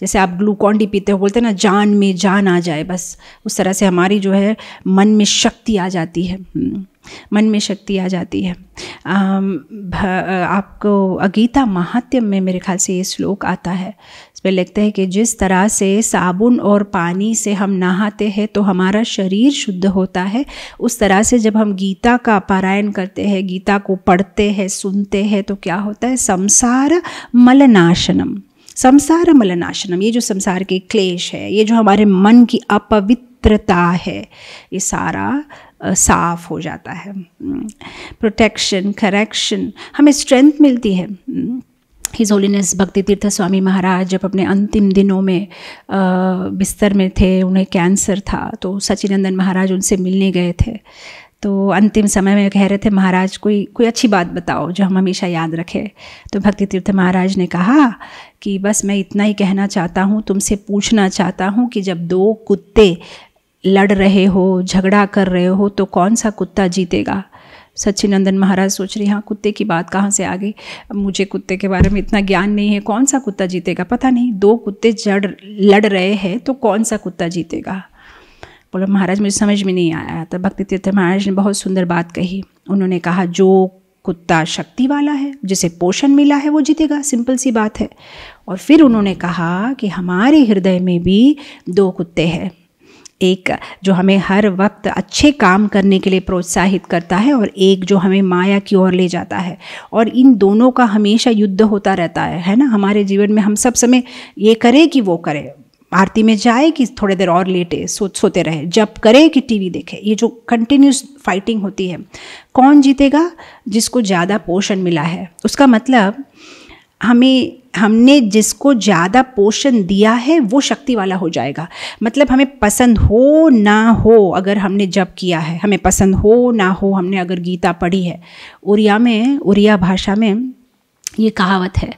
जैसे आप ग्लूकॉन्डी पीते हो बोलते हैं ना जान में जान आ जाए बस उस तरह से हमारी जो है मन में शक्ति आ जाती है हम्म, मन में शक्ति आ जाती है आपको अगीता महात्यम में मेरे ख्याल से ये श्लोक आता है पर लिखते हैं कि जिस तरह से साबुन और पानी से हम नहाते हैं तो हमारा शरीर शुद्ध होता है उस तरह से जब हम गीता का पारायण करते हैं गीता को पढ़ते हैं सुनते हैं तो क्या होता है संसार मलनाशनम संसार मलनाशनम ये जो संसार के क्लेश है ये जो हमारे मन की अपवित्रता है ये सारा साफ हो जाता है प्रोटेक्शन हम्म, करेक्शन हमें स्ट्रेंथ मिलती है हम्म, हिज होलीनेस भक्ति तीर्थ स्वामी महाराज जब अपने अंतिम दिनों में बिस्तर में थे उन्हें कैंसर था तो सचिनंदन महाराज उनसे मिलने गए थे तो अंतिम समय में कह रहे थे महाराज कोई कोई अच्छी बात बताओ जो हम हमेशा याद रखें तो भक्ति तीर्थ महाराज ने कहा कि बस मैं इतना ही कहना चाहता हूँ तुमसे पूछना चाहता हूँ कि जब दो कुत्ते लड़ रहे हो झगड़ा कर रहे हो तो कौन सा कुत्ता जीतेगा सच्चिनंदन महाराज सोच रहे हाँ कुत्ते की बात कहाँ से आ गई मुझे कुत्ते के बारे में इतना ज्ञान नहीं है कौन सा कुत्ता जीतेगा पता नहीं दो कुत्ते जड़ लड़ रहे हैं तो कौन सा कुत्ता जीतेगा बोला महाराज मुझे समझ में नहीं आया था भक्ति तीर्थ महाराज ने बहुत सुंदर बात कही उन्होंने कहा जो कुत्ता शक्ति वाला है जिसे पोषण मिला है वो जीतेगा सिंपल सी बात है और फिर उन्होंने कहा कि हमारे हृदय में भी दो कुत्ते हैं एक जो हमें हर वक्त अच्छे काम करने के लिए प्रोत्साहित करता है और एक जो हमें माया की ओर ले जाता है और इन दोनों का हमेशा युद्ध होता रहता है है ना हमारे जीवन में हम सब समय ये करें कि वो करें आरती में जाए कि थोड़े देर और लेटे सो सोते रहे जब करे कि टीवी देखे ये जो कंटिन्यूस फाइटिंग होती है कौन जीतेगा जिसको ज़्यादा पोषण मिला है उसका मतलब हमें हमने जिसको ज़्यादा पोषण दिया है वो शक्ति वाला हो जाएगा मतलब हमें पसंद हो ना हो अगर हमने जब किया है हमें पसंद हो ना हो हमने अगर गीता पढ़ी है उड़िया में उड़िया भाषा में ये कहावत है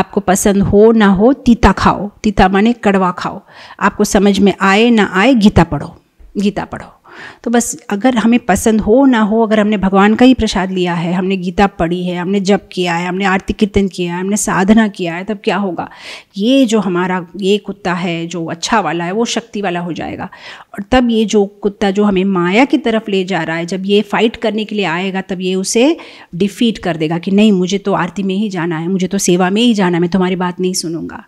आपको पसंद हो ना हो तीता खाओ तीता माने कड़वा खाओ आपको समझ में आए ना आए गीता पढ़ो गीता पढ़ो तो बस अगर हमें पसंद हो ना हो अगर हमने भगवान का ही प्रसाद लिया है हमने गीता पढ़ी है हमने जप किया है हमने आरती कीर्तन किया है हमने साधना किया है तब क्या होगा ये जो हमारा ये कुत्ता है जो अच्छा वाला है वो शक्ति वाला हो जाएगा और तब ये जो कुत्ता जो हमें माया की तरफ ले जा रहा है जब ये फाइट करने के लिए आएगा तब ये उसे डिफीट कर देगा कि नहीं मुझे तो आरती में ही जाना है मुझे तो सेवा में ही जाना है मैं तुम्हारी बात नहीं सुनूंगा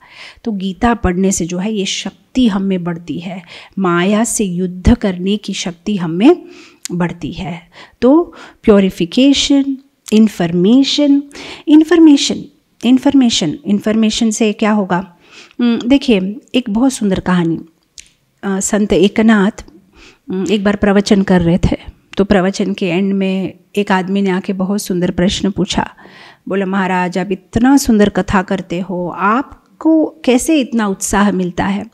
तो गीता पढ़ने से जो है ये शक्ति शक्ति हम में बढ़ती है माया से युद्ध करने की शक्ति हम में बढ़ती है तो purification information information information information से क्या होगा देखिए एक बहुत सुंदर कहानी संत एकनाथ एक बार प्रवचन कर रहे थे तो प्रवचन के एंड में एक आदमी ने आके बहुत सुंदर प्रश्न पूछा बोला महाराज आप इतना सुंदर कथा करते हो आप आपको कैसे इतना उत्साह मिलता है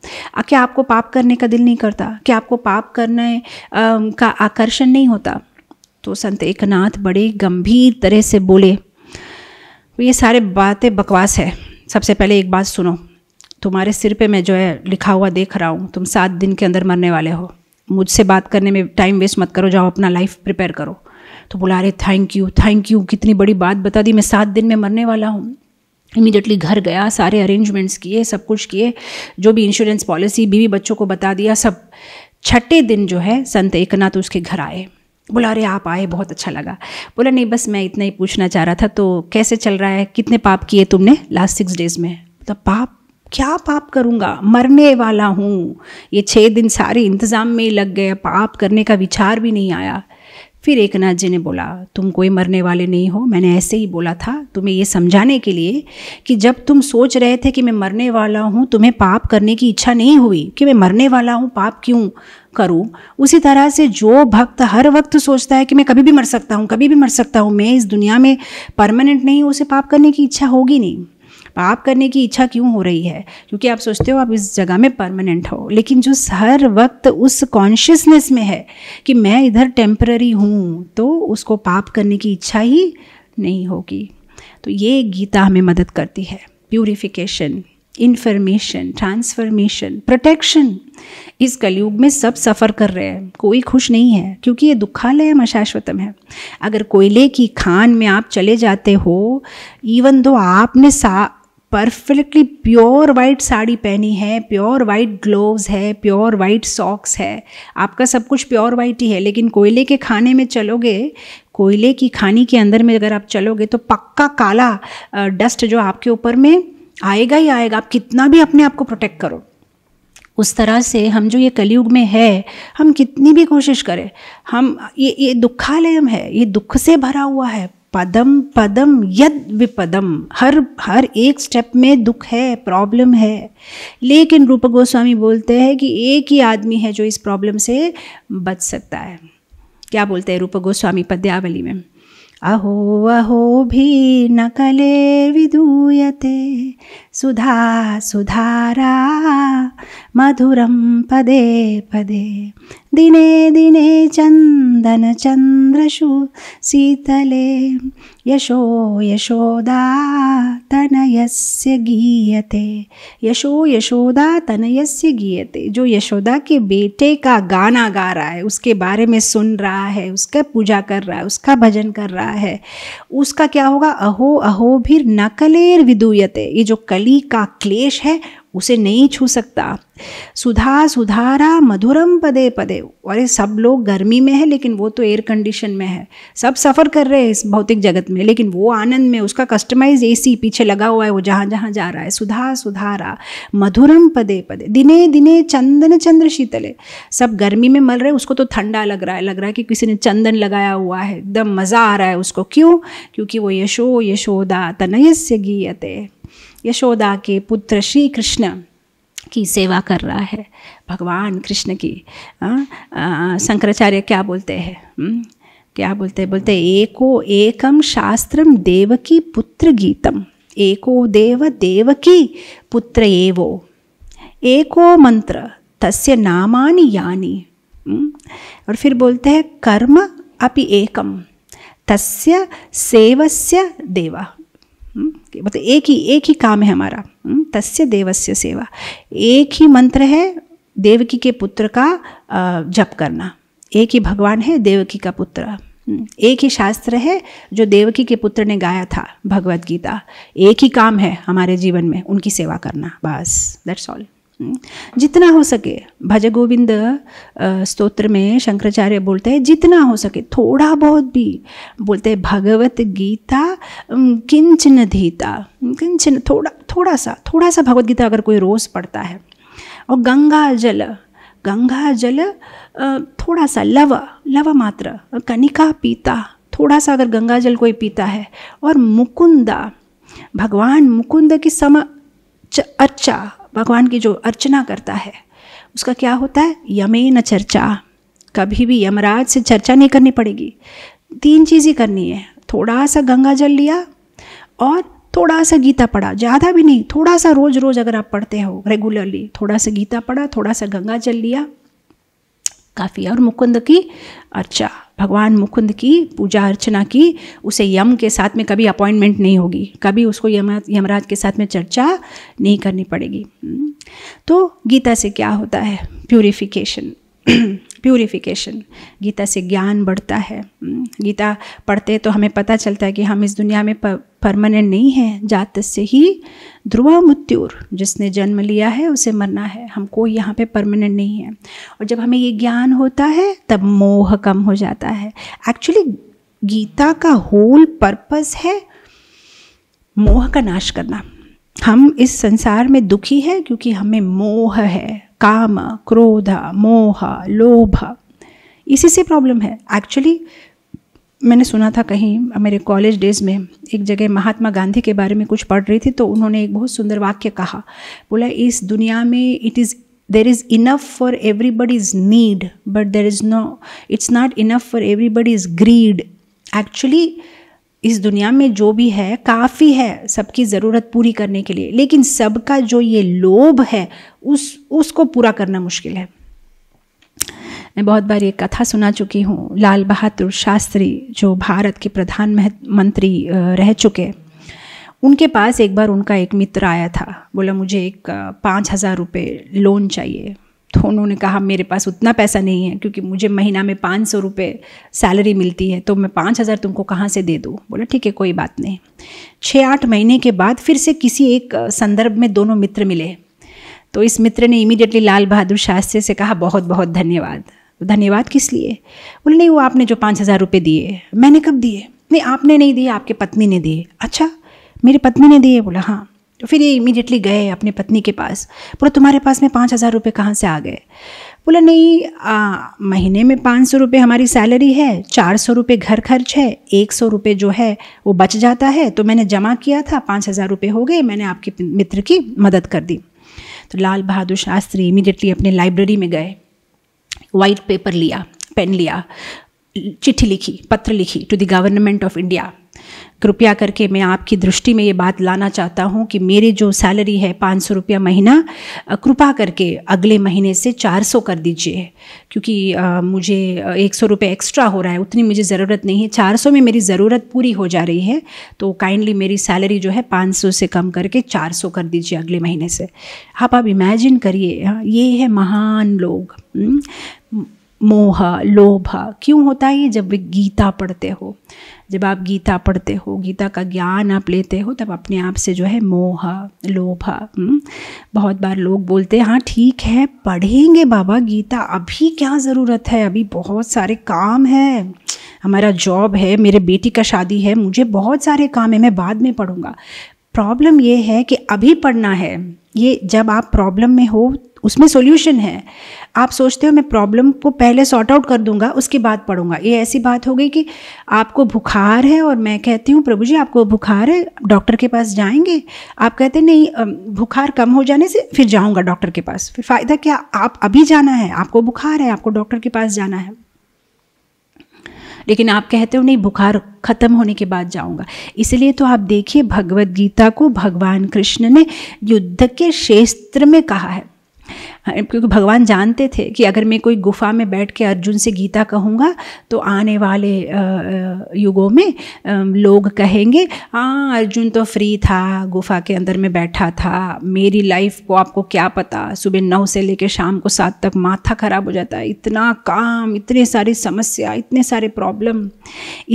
क्या आपको पाप करने का दिल नहीं करता क्या आपको पाप करने का आकर्षण नहीं होता तो संत एकनाथ बड़े गंभीर तरह से बोले ये सारे बातें बकवास है सबसे पहले एक बात सुनो तुम्हारे सिर पे मैं जो है लिखा हुआ देख रहा हूँ तुम सात दिन के अंदर मरने वाले हो मुझसे बात करने में टाइम वेस्ट मत करो जाओ अपना लाइफ प्रिपेयर करो तो बोला अरे थैंक यू थैंक यू कितनी बड़ी बात बता दी मैं सात दिन में मरने वाला हूँ इमीडिएटली घर गया सारे अरेंजमेंट्स किए सब कुछ किए जो भी इंश्योरेंस पॉलिसी बीवी बच्चों को बता दिया सब छठे दिन जो है संत एकनाथ तो उसके घर आए बोला अरे आप आए बहुत अच्छा लगा बोला नहीं बस मैं इतना ही पूछना चाह रहा था तो कैसे चल रहा है कितने पाप किए तुमने लास्ट सिक्स डेज में तो पाप क्या पाप करूँगा मरने वाला हूँ ये छः दिन सारे इंतज़ाम में ही लग गए पाप करने का विचार भी नहीं आया फिर एक नाथ जी ने बोला तुम कोई मरने वाले नहीं हो मैंने ऐसे ही बोला था तुम्हें ये समझाने के लिए कि जब तुम सोच रहे थे कि मैं मरने वाला हूँ तुम्हें पाप करने की इच्छा नहीं हुई कि मैं मरने वाला हूँ पाप क्यों करूँ उसी तरह से जो भक्त हर वक्त सोचता है कि मैं कभी भी मर सकता हूँ कभी भी मर सकता हूँ मैं इस दुनिया में परमानेंट नहीं हूँ उसे पाप करने की इच्छा होगी नहीं पाप करने की इच्छा क्यों हो रही है क्योंकि आप सोचते हो आप इस जगह में परमानेंट हो लेकिन जो हर वक्त उस कॉन्शियसनेस में है कि मैं इधर टेम्प्ररी हूँ तो उसको पाप करने की इच्छा ही नहीं होगी तो ये गीता हमें मदद करती है प्यूरिफिकेशन इन्फॉर्मेशन ट्रांसफॉर्मेशन प्रोटेक्शन इस कलयुग में सब सफ़र कर रहे हैं कोई खुश नहीं है क्योंकि ये दुखालय अशाश्वतम है अगर कोयले की खान में आप चले जाते हो इवन दो आपने सा परफेक्टली प्योर वाइट साड़ी पहनी है प्योर वाइट ग्लोव्स है प्योर वाइट सॉक्स है आपका सब कुछ प्योर वाइट ही है लेकिन कोयले के खाने में चलोगे कोयले की खानी के अंदर में अगर आप चलोगे तो पक्का काला डस्ट जो आपके ऊपर में आएगा ही आएगा आप कितना भी अपने आप को प्रोटेक्ट करो उस तरह से हम जो ये कलयुग में है हम कितनी भी कोशिश करें हम ये ये दुखालयम है ये दुख से भरा हुआ है पदम पदम यद विपदम हर हर एक स्टेप में दुख है प्रॉब्लम है लेकिन रूप गोस्वामी बोलते हैं कि एक ही आदमी है जो इस प्रॉब्लम से बच सकता है क्या बोलते हैं रूप गोस्वामी पद्यावली में अहो अहो भी नकले विदूयते सुधा सुधारा मधुरम पदे पदे दिने दिने चंदन चंद्रशु शीतले यशो यशोदा तनयस्य गीयते यशो यशोदा तनयस्य गीयते जो यशोदा के बेटे का गाना गा रहा है उसके बारे में सुन रहा है उसका पूजा कर रहा है उसका भजन कर रहा है उसका क्या होगा अहो अहो भी नकलेर विदूयते ये जो कली कली का क्लेश है उसे नहीं छू सकता सुधा सुधारा मधुरम पदे पदे अरे सब लोग गर्मी में है लेकिन वो तो एयर कंडीशन में है सब सफ़र कर रहे हैं इस भौतिक जगत में लेकिन वो आनंद में उसका कस्टमाइज एसी पीछे लगा हुआ है वो जहाँ जहाँ जा रहा है सुधा सुधारा मधुरम पदे पदे दिने दिने चंदन चंद्र शीतले सब गर्मी में मल रहे उसको तो ठंडा लग रहा है लग रहा है कि किसी ने चंदन लगाया हुआ है एकदम मज़ा आ रहा है उसको क्यों क्योंकि वो यशो यशोदा तनयस्य गीयते यशोदा के पुत्र श्री कृष्ण की सेवा कर रहा है भगवान कृष्ण की शंकराचार्य क्या बोलते हैं हम्म, क्या बोलते हैं बोलते एको एकम शास्त्रम देवकी पुत्र गीतम एको देव देवकी पुत्र एवो एको मंत्र तस्य नामानि यानी हम्म, और फिर बोलते हैं कर्म अपि एकम तस्य सेवस्य देवा हम्म? मतलब एक ही एक ही काम है हमारा हम्म? तस्य देवस्य सेवा एक ही मंत्र है देवकी के पुत्र का जप करना एक ही भगवान है देवकी का पुत्र हम्म? एक ही शास्त्र है जो देवकी के पुत्र ने गाया था भगवत गीता एक ही काम है हमारे जीवन में उनकी सेवा करना बस दैट्स ऑल जितना हो सके भज गोविंद स्तोत्र में शंकराचार्य बोलते हैं जितना हो सके थोड़ा बहुत भी बोलते हैं भगवत गीता किंचन धीता किंचन थोड़ा थोड़ा सा थोड़ा सा भगवत गीता अगर कोई रोज़ पढ़ता है और गंगा जल गंगा जल थोड़ा सा लव लव मात्र कनिका पीता थोड़ा सा अगर गंगा जल कोई पीता है और मुकुंदा भगवान मुकुंद की सम अर्चा भगवान की जो अर्चना करता है उसका क्या होता है यमे न चर्चा कभी भी यमराज से चर्चा नहीं करनी पड़ेगी तीन चीज़ें करनी है थोड़ा सा गंगा जल लिया और थोड़ा सा गीता पढ़ा ज़्यादा भी नहीं थोड़ा सा रोज़ रोज़ अगर आप पढ़ते हो रेगुलरली थोड़ा सा गीता पढ़ा थोड़ा सा गंगा जल लिया काफ़ी और मुकुंद की अर्चा भगवान मुकुंद की पूजा अर्चना की उसे यम के साथ में कभी अपॉइंटमेंट नहीं होगी कभी उसको यम यमराज के साथ में चर्चा नहीं करनी पड़ेगी हम्म। तो गीता से क्या होता है प्योरिफिकेशन प्यूरिफिकेशन गीता से ज्ञान बढ़ता है हम्म, गीता पढ़ते तो हमें पता चलता है कि हम इस दुनिया में परमानेंट नहीं है जात से ही ध्रुवा मृत्युर जिसने जन्म लिया है उसे मरना है हम कोई यहाँ पे परमानेंट नहीं है और जब हमें ये ज्ञान होता है तब मोह कम हो जाता है एक्चुअली गीता का होल पर्पस है मोह का नाश करना हम इस संसार में दुखी है क्योंकि हमें मोह है काम क्रोध मोह लोभ इसी से प्रॉब्लम है एक्चुअली मैंने सुना था कहीं मेरे कॉलेज डेज में एक जगह महात्मा गांधी के बारे में कुछ पढ़ रही थी तो उन्होंने एक बहुत सुंदर वाक्य कहा बोला इस दुनिया में it is enough for everybody is need but there is no it's not enough for everybody is greed actually इस दुनिया में जो भी है काफ़ी है सबकी ज़रूरत पूरी करने के लिए लेकिन सबका जो ये लोभ है उस उसको पूरा करना मुश्किल है मैं बहुत बार ये कथा सुना चुकी हूँ लाल बहादुर शास्त्री जो भारत के प्रधान मंत्री रह चुके उनके पास एक बार उनका एक मित्र आया था बोला मुझे एक पाँच हज़ार रुपये लोन चाहिए तो उन्होंने कहा मेरे पास उतना पैसा नहीं है क्योंकि मुझे महीना में पाँच सौ रुपये सैलरी मिलती है तो मैं पाँच हज़ार तुमको कहाँ से दे दूँ बोला ठीक है कोई बात नहीं छः आठ महीने के बाद फिर से किसी एक संदर्भ में दोनों मित्र मिले तो इस मित्र ने इमीडिएटली लाल बहादुर शास्त्री से कहा बहुत बहुत धन्यवाद तो धन्यवाद किस लिए बोले नहीं वो आपने जो पाँच हज़ार रुपये दिए मैंने कब दिए नहीं आपने नहीं दिए आपके पत्नी ने दिए अच्छा मेरी पत्नी ने दिए बोला हाँ तो फिर ये इमीडिएटली गए अपनी पत्नी के पास बोला तुम्हारे पास में पाँच हज़ार रुपये कहाँ से आ गए बोला नहीं आ, महीने में पाँच सौ रुपये हमारी सैलरी है चार सौ रुपये घर खर्च है एक सौ रुपये जो है वो बच जाता है तो मैंने जमा किया था पाँच हज़ार रुपये हो गए मैंने आपके मित्र की मदद कर दी तो लाल बहादुर शास्त्री इमीडिएटली अपने लाइब्रेरी में गए वाइट पेपर लिया पेन लिया चिट्ठी लिखी पत्र लिखी to the government of India कृपया करके मैं आपकी दृष्टि में ये बात लाना चाहता हूँ कि मेरी जो सैलरी है पाँच सौ रुपया महीना कृपा करके अगले महीने से चार सौ कर दीजिए क्योंकि आ, मुझे एक सौ रुपये एक्स्ट्रा हो रहा है उतनी मुझे ज़रूरत नहीं है चार सौ में मेरी ज़रूरत पूरी हो जा रही है तो काइंडली मेरी सैलरी जो है पाँच सौ से कम करके चार सौ कर दीजिए अगले महीने से आप आप इमेजिन करिए ये है महान लोग मोह लोभ क्यों होता है ये जब गीता पढ़ते हो जब आप गीता पढ़ते हो गीता का ज्ञान आप लेते हो तब अपने आप से जो है मोह लोभ हम्म, बहुत बार लोग बोलते हैं हाँ ठीक है पढ़ेंगे बाबा गीता अभी क्या ज़रूरत है अभी बहुत सारे काम है हमारा जॉब है मेरे बेटी का शादी है मुझे बहुत सारे काम है मैं बाद में पढ़ूंगा प्रॉब्लम ये है कि अभी पढ़ना है ये जब आप प्रॉब्लम में हो उसमें सोल्यूशन है आप सोचते हो मैं प्रॉब्लम को पहले सॉर्ट आउट कर दूंगा उसके बाद पढ़ूंगा ये ऐसी बात हो गई कि आपको बुखार है और मैं कहती हूँ प्रभु जी आपको बुखार है डॉक्टर के पास जाएंगे आप कहते नहीं बुखार कम हो जाने से फिर जाऊँगा डॉक्टर के पास फिर फ़ायदा क्या आप अभी जाना है आपको बुखार है आपको डॉक्टर के पास जाना है लेकिन आप कहते हो नहीं बुखार खत्म होने के बाद जाऊंगा इसलिए तो आप देखिए भगवत गीता को भगवान कृष्ण ने युद्ध के क्षेत्र में कहा है हाँ, क्योंकि भगवान जानते थे कि अगर मैं कोई गुफा में बैठ के अर्जुन से गीता कहूँगा तो आने वाले युगों में लोग कहेंगे हाँ अर्जुन तो फ्री था गुफा के अंदर में बैठा था मेरी लाइफ को आपको क्या पता सुबह नौ से लेकर शाम को सात तक माथा खराब हो जाता है इतना काम इतने सारी समस्या इतने सारे प्रॉब्लम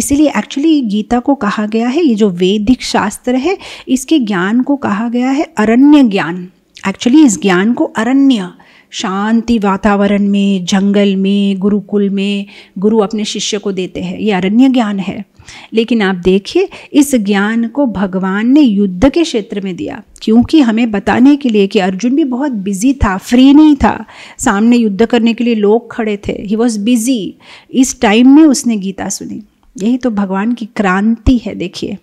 इसीलिए एक्चुअली गीता को कहा गया है ये जो वैदिक शास्त्र है इसके ज्ञान को कहा गया है अरण्य ज्ञान एक्चुअली इस ज्ञान को अरण्य शांति वातावरण में जंगल में गुरुकुल में गुरु अपने शिष्य को देते हैं ये अरण्य ज्ञान है लेकिन आप देखिए इस ज्ञान को भगवान ने युद्ध के क्षेत्र में दिया क्योंकि हमें बताने के लिए कि अर्जुन भी बहुत बिजी था फ्री नहीं था सामने युद्ध करने के लिए लोग खड़े थे ही वॉज बिजी इस टाइम में उसने गीता सुनी यही तो भगवान की क्रांति है देखिए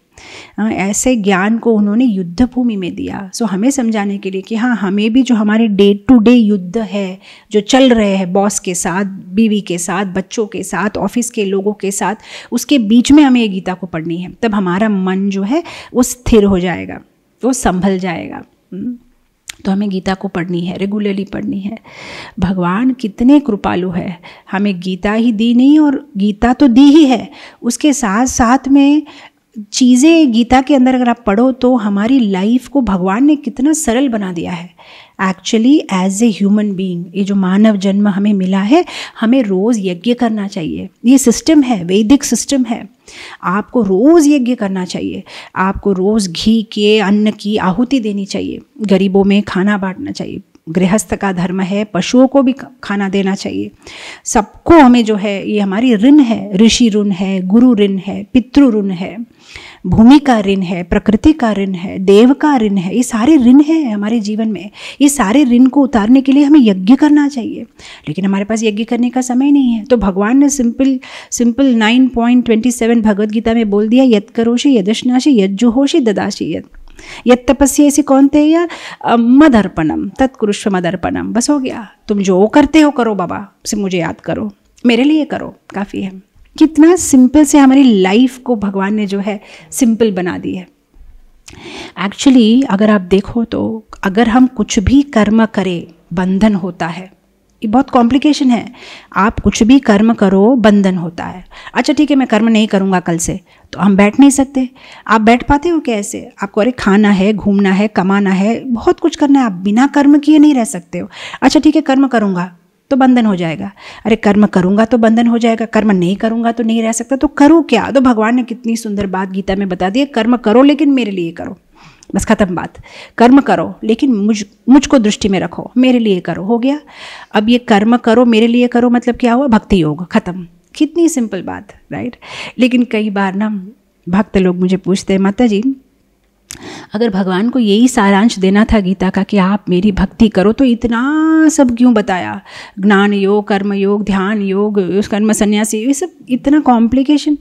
हाँ, ऐसे ज्ञान को उन्होंने युद्ध भूमि में दिया सो हमें समझाने के लिए कि हाँ हमें भी जो हमारे डे टू डे युद्ध है जो चल रहे हैं बॉस के साथ बीवी के साथ बच्चों के साथ ऑफिस के लोगों के साथ उसके बीच में हमें ये गीता को पढ़नी है तब हमारा मन जो है वो स्थिर हो जाएगा वो संभल जाएगा हम्म। तो हमें गीता को पढ़नी है रेगुलरली पढ़नी है भगवान कितने कृपालु है हमें गीता ही दी नहीं और गीता तो दी ही है उसके साथ साथ में चीज़ें गीता के अंदर अगर आप पढ़ो तो हमारी लाइफ को भगवान ने कितना सरल बना दिया है actually as a human being ये जो मानव जन्म हमें मिला है हमें रोज़ यज्ञ करना चाहिए ये सिस्टम है वैदिक सिस्टम है आपको रोज़ यज्ञ करना चाहिए आपको रोज़ घी के अन्न की आहुति देनी चाहिए गरीबों में खाना बांटना चाहिए गृहस्थ का धर्म है पशुओं को भी खाना देना चाहिए सबको हमें जो है ये हमारी ऋण है ऋषि ऋण है गुरु ऋण है पितृ ऋण है भूमि का ऋण है प्रकृति का ऋण है देव का ऋण है ये सारे ऋण है हमारे जीवन में ये सारे ऋण को उतारने के लिए हमें यज्ञ करना चाहिए लेकिन हमारे पास यज्ञ करने का समय नहीं है तो भगवान ने simple simple nine point twenty seven Bhagavad Gita में बोल दिया यद करोशी यदश्नाशि यज्जुहोशि ददाशी यद यद तपस्या ऐसी कौन थे या मदर्पणम तत्कुरुष मदर्पणम बस हो गया तुम जो करते हो करो बाबा से मुझे याद करो मेरे लिए करो काफ़ी है कितना सिंपल से हमारी लाइफ को भगवान ने जो है सिंपल बना दी है एक्चुअली अगर आप देखो तो अगर हम कुछ भी कर्म करें बंधन होता है ये बहुत कॉम्प्लिकेशन है आप कुछ भी कर्म करो बंधन होता है अच्छा ठीक है मैं कर्म नहीं करूँगा कल से तो हम बैठ नहीं सकते आप बैठ पाते हो कैसे आपको अरे खाना है घूमना है कमाना है बहुत कुछ करना है आप बिना कर्म किए नहीं रह सकते हो अच्छा ठीक है कर्म करूँगा तो बंधन हो जाएगा अरे कर्म करूंगा तो बंधन हो जाएगा कर्म नहीं करूंगा तो नहीं रह सकता तो करो क्या तो भगवान ने कितनी सुंदर बात गीता में बता दी कर्म करो लेकिन मेरे लिए करो बस खत्म बात कर्म करो लेकिन मुझ मुझको दृष्टि में रखो मेरे लिए करो हो गया अब ये कर्म करो मेरे लिए करो मतलब क्या हुआ भक्ति योग खत्म कितनी सिंपल बात राइट लेकिन कई बार ना भक्त लोग मुझे पूछते हैं माता जी अगर भगवान को यही सारांश देना था गीता का कि आप मेरी भक्ति करो तो इतना सब क्यों बताया ज्ञान योग कर्म योग ध्यान योग कर्म सन्यासी ये सब इतना कॉम्प्लिकेशन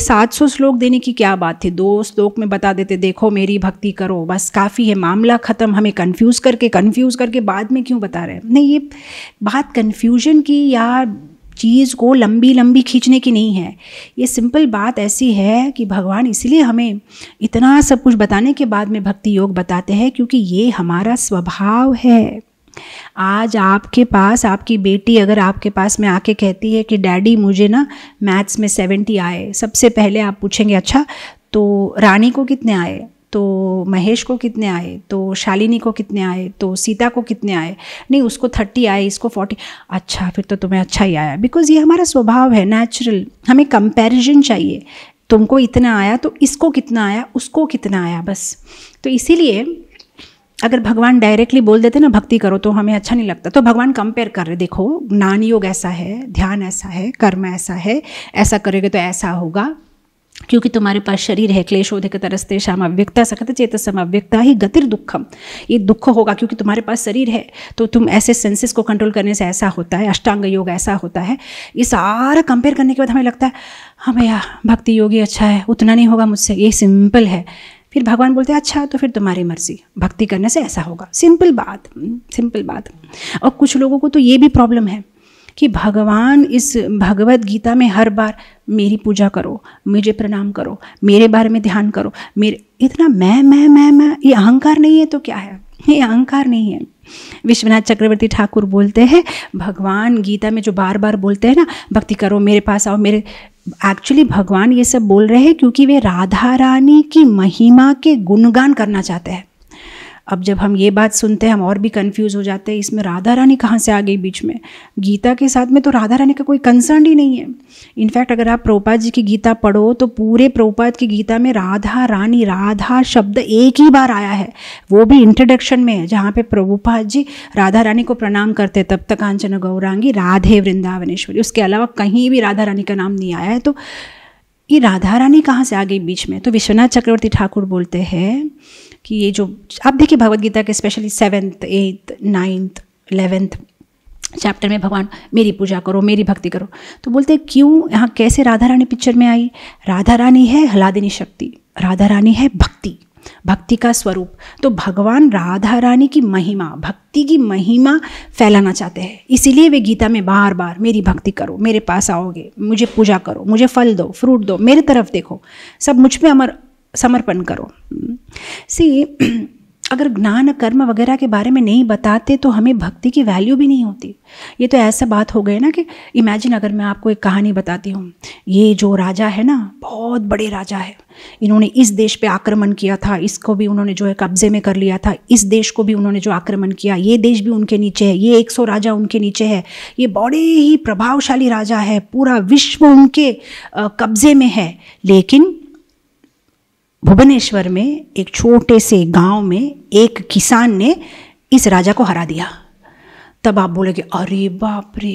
सात सौ श्लोक देने की क्या बात थी दो श्लोक में बता देते देखो मेरी भक्ति करो बस काफ़ी है मामला ख़त्म हमें कन्फ्यूज़ करके कन्फ्यूज़ करके बाद में क्यों बता रहे हैं नहीं ये बात कन्फ्यूजन की या चीज़ को लंबी लंबी खींचने की नहीं है ये सिंपल बात ऐसी है कि भगवान इसलिए हमें इतना सब कुछ बताने के बाद में भक्ति योग बताते हैं क्योंकि ये हमारा स्वभाव है आज आपके पास आपकी बेटी अगर आपके पास में आके कहती है कि डैडी मुझे ना मैथ्स में सेवेंटी आए सबसे पहले आप पूछेंगे अच्छा तो रानी को कितने आए तो महेश को कितने आए तो शालिनी को कितने आए तो सीता को कितने आए नहीं उसको थर्टी आए इसको फोर्टी अच्छा फिर तो तुम्हें अच्छा ही आया बिकॉज ये हमारा स्वभाव है नेचुरल हमें कंपेरिजन चाहिए तुमको इतना आया तो इसको कितना आया उसको कितना आया बस तो इसीलिए अगर भगवान डायरेक्टली बोल देते ना भक्ति करो तो हमें अच्छा नहीं लगता तो भगवान कंपेयर कर रहे देखो ज्ञान योग ऐसा है ध्यान ऐसा है कर्म ऐसा है ऐसा करेगे तो ऐसा होगा क्योंकि तुम्हारे पास शरीर है क्लेशोधक तरसते श्याम अव्यक्ता सखत सम अव्यक्ता ही गतिर दुखम ये दुख होगा क्योंकि तुम्हारे पास शरीर है तो तुम ऐसे सेंसेस को कंट्रोल करने से ऐसा होता है अष्टांग योग ऐसा होता है ये सारा कंपेयर करने के बाद हमें लगता है हाँ भैया भक्ति योगी अच्छा है उतना नहीं होगा मुझसे ये सिंपल है फिर भगवान बोलते हैं अच्छा तो फिर तुम्हारी मर्जी भक्ति करने से ऐसा होगा सिंपल बात सिंपल बात और कुछ लोगों को तो ये भी प्रॉब्लम है कि भगवान इस भगवत गीता में हर बार मेरी पूजा करो मुझे प्रणाम करो मेरे बारे में ध्यान करो मेरे इतना मैं मैं मैं मैं ये अहंकार नहीं है तो क्या है ये अहंकार नहीं है विश्वनाथ चक्रवर्ती ठाकुर बोलते हैं भगवान गीता में जो बार बार बोलते हैं ना भक्ति करो मेरे पास आओ मेरे एक्चुअली भगवान ये सब बोल रहे हैं क्योंकि वे राधा रानी की महिमा के गुणगान करना चाहते हैं अब जब हम ये बात सुनते हैं हम और भी कंफ्यूज हो जाते हैं इसमें राधा रानी कहाँ से आ गई बीच में गीता के साथ में तो राधा रानी का कोई कंसर्न ही नहीं है इनफैक्ट अगर आप प्रोपाद जी की गीता पढ़ो तो पूरे प्रोपाद की गीता में राधा रानी राधा शब्द एक ही बार आया है वो भी इंट्रोडक्शन में है जहाँ पे प्रभुपाद जी राधा रानी को प्रणाम करते तब तक कांचन गौरांगी राधे वृंदावनेश्वरी उसके अलावा कहीं भी राधा रानी का नाम नहीं आया है तो ये राधा रानी कहाँ से आ गई बीच में तो विश्वनाथ चक्रवर्ती ठाकुर बोलते हैं कि ये जो आप देखिए भगवदगीता गीता के specially seventh eighth ninth eleventh chapter में भगवान मेरी पूजा करो मेरी भक्ति करो तो बोलते क्यों यहाँ कैसे राधा रानी पिक्चर में आई राधा रानी है हलादिनी शक्ति राधा रानी है भक्ति भक्ति का स्वरूप तो भगवान राधा रानी की महिमा भक्ति की महिमा फैलाना चाहते हैं इसीलिए वे गीता में बार बार मेरी भक्ति करो मेरे पास आओगे मुझे पूजा करो मुझे फल दो फ्रूट दो मेरे तरफ देखो सब मुझ पर अमर समर्पण करो सी अगर ज्ञान कर्म वगैरह के बारे में नहीं बताते तो हमें भक्ति की वैल्यू भी नहीं होती ये तो ऐसा बात हो गई ना कि इमेजिन अगर मैं आपको एक कहानी बताती हूँ ये जो राजा है ना बहुत बड़े राजा है इन्होंने इस देश पे आक्रमण किया था इसको भी उन्होंने जो है कब्जे में कर लिया था इस देश को भी उन्होंने जो आक्रमण किया ये देश भी उनके नीचे है ये एक सौ राजा उनके नीचे है ये बड़े ही प्रभावशाली राजा है पूरा विश्व उनके कब्जे में है लेकिन भुवनेश्वर में एक छोटे से गांव में एक किसान ने इस राजा को हरा दिया तब आप बोलेंगे अरे बाप रे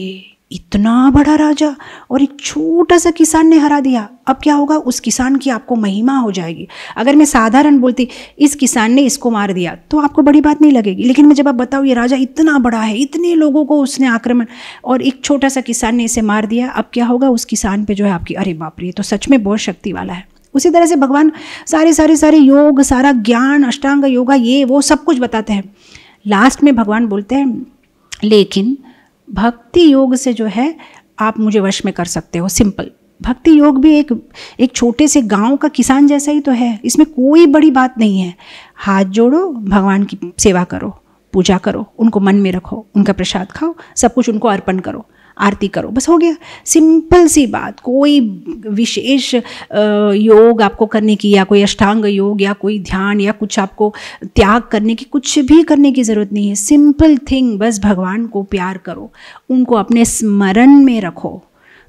इतना बड़ा राजा और एक छोटा सा किसान ने हरा दिया अब क्या होगा उस किसान की आपको महिमा हो जाएगी अगर मैं साधारण बोलती इस किसान ने इसको मार दिया तो आपको बड़ी बात नहीं लगेगी लेकिन मैं जब आप बताओ ये राजा इतना बड़ा है इतने लोगों को उसने आक्रमण और एक छोटा सा किसान ने इसे मार दिया अब क्या होगा उस किसान पे जो है आपकी अरे बाप रे तो सच में बहुत शक्ति वाला है उसी तरह से भगवान सारे सारे सारे योग सारा ज्ञान अष्टांग योगा ये वो सब कुछ बताते हैं लास्ट में भगवान बोलते हैं लेकिन भक्ति योग से जो है आप मुझे वश में कर सकते हो सिंपल भक्ति योग भी एक एक छोटे से गांव का किसान जैसा ही तो है इसमें कोई बड़ी बात नहीं है हाथ जोड़ो भगवान की सेवा करो पूजा करो उनको मन में रखो उनका प्रसाद खाओ सब कुछ उनको अर्पण करो आरती करो बस हो गया सिंपल सी बात कोई विशेष योग आपको करने की या कोई अष्टांग योग या कोई ध्यान या कुछ आपको त्याग करने की कुछ भी करने की ज़रूरत नहीं है सिंपल थिंग बस भगवान को प्यार करो उनको अपने स्मरण में रखो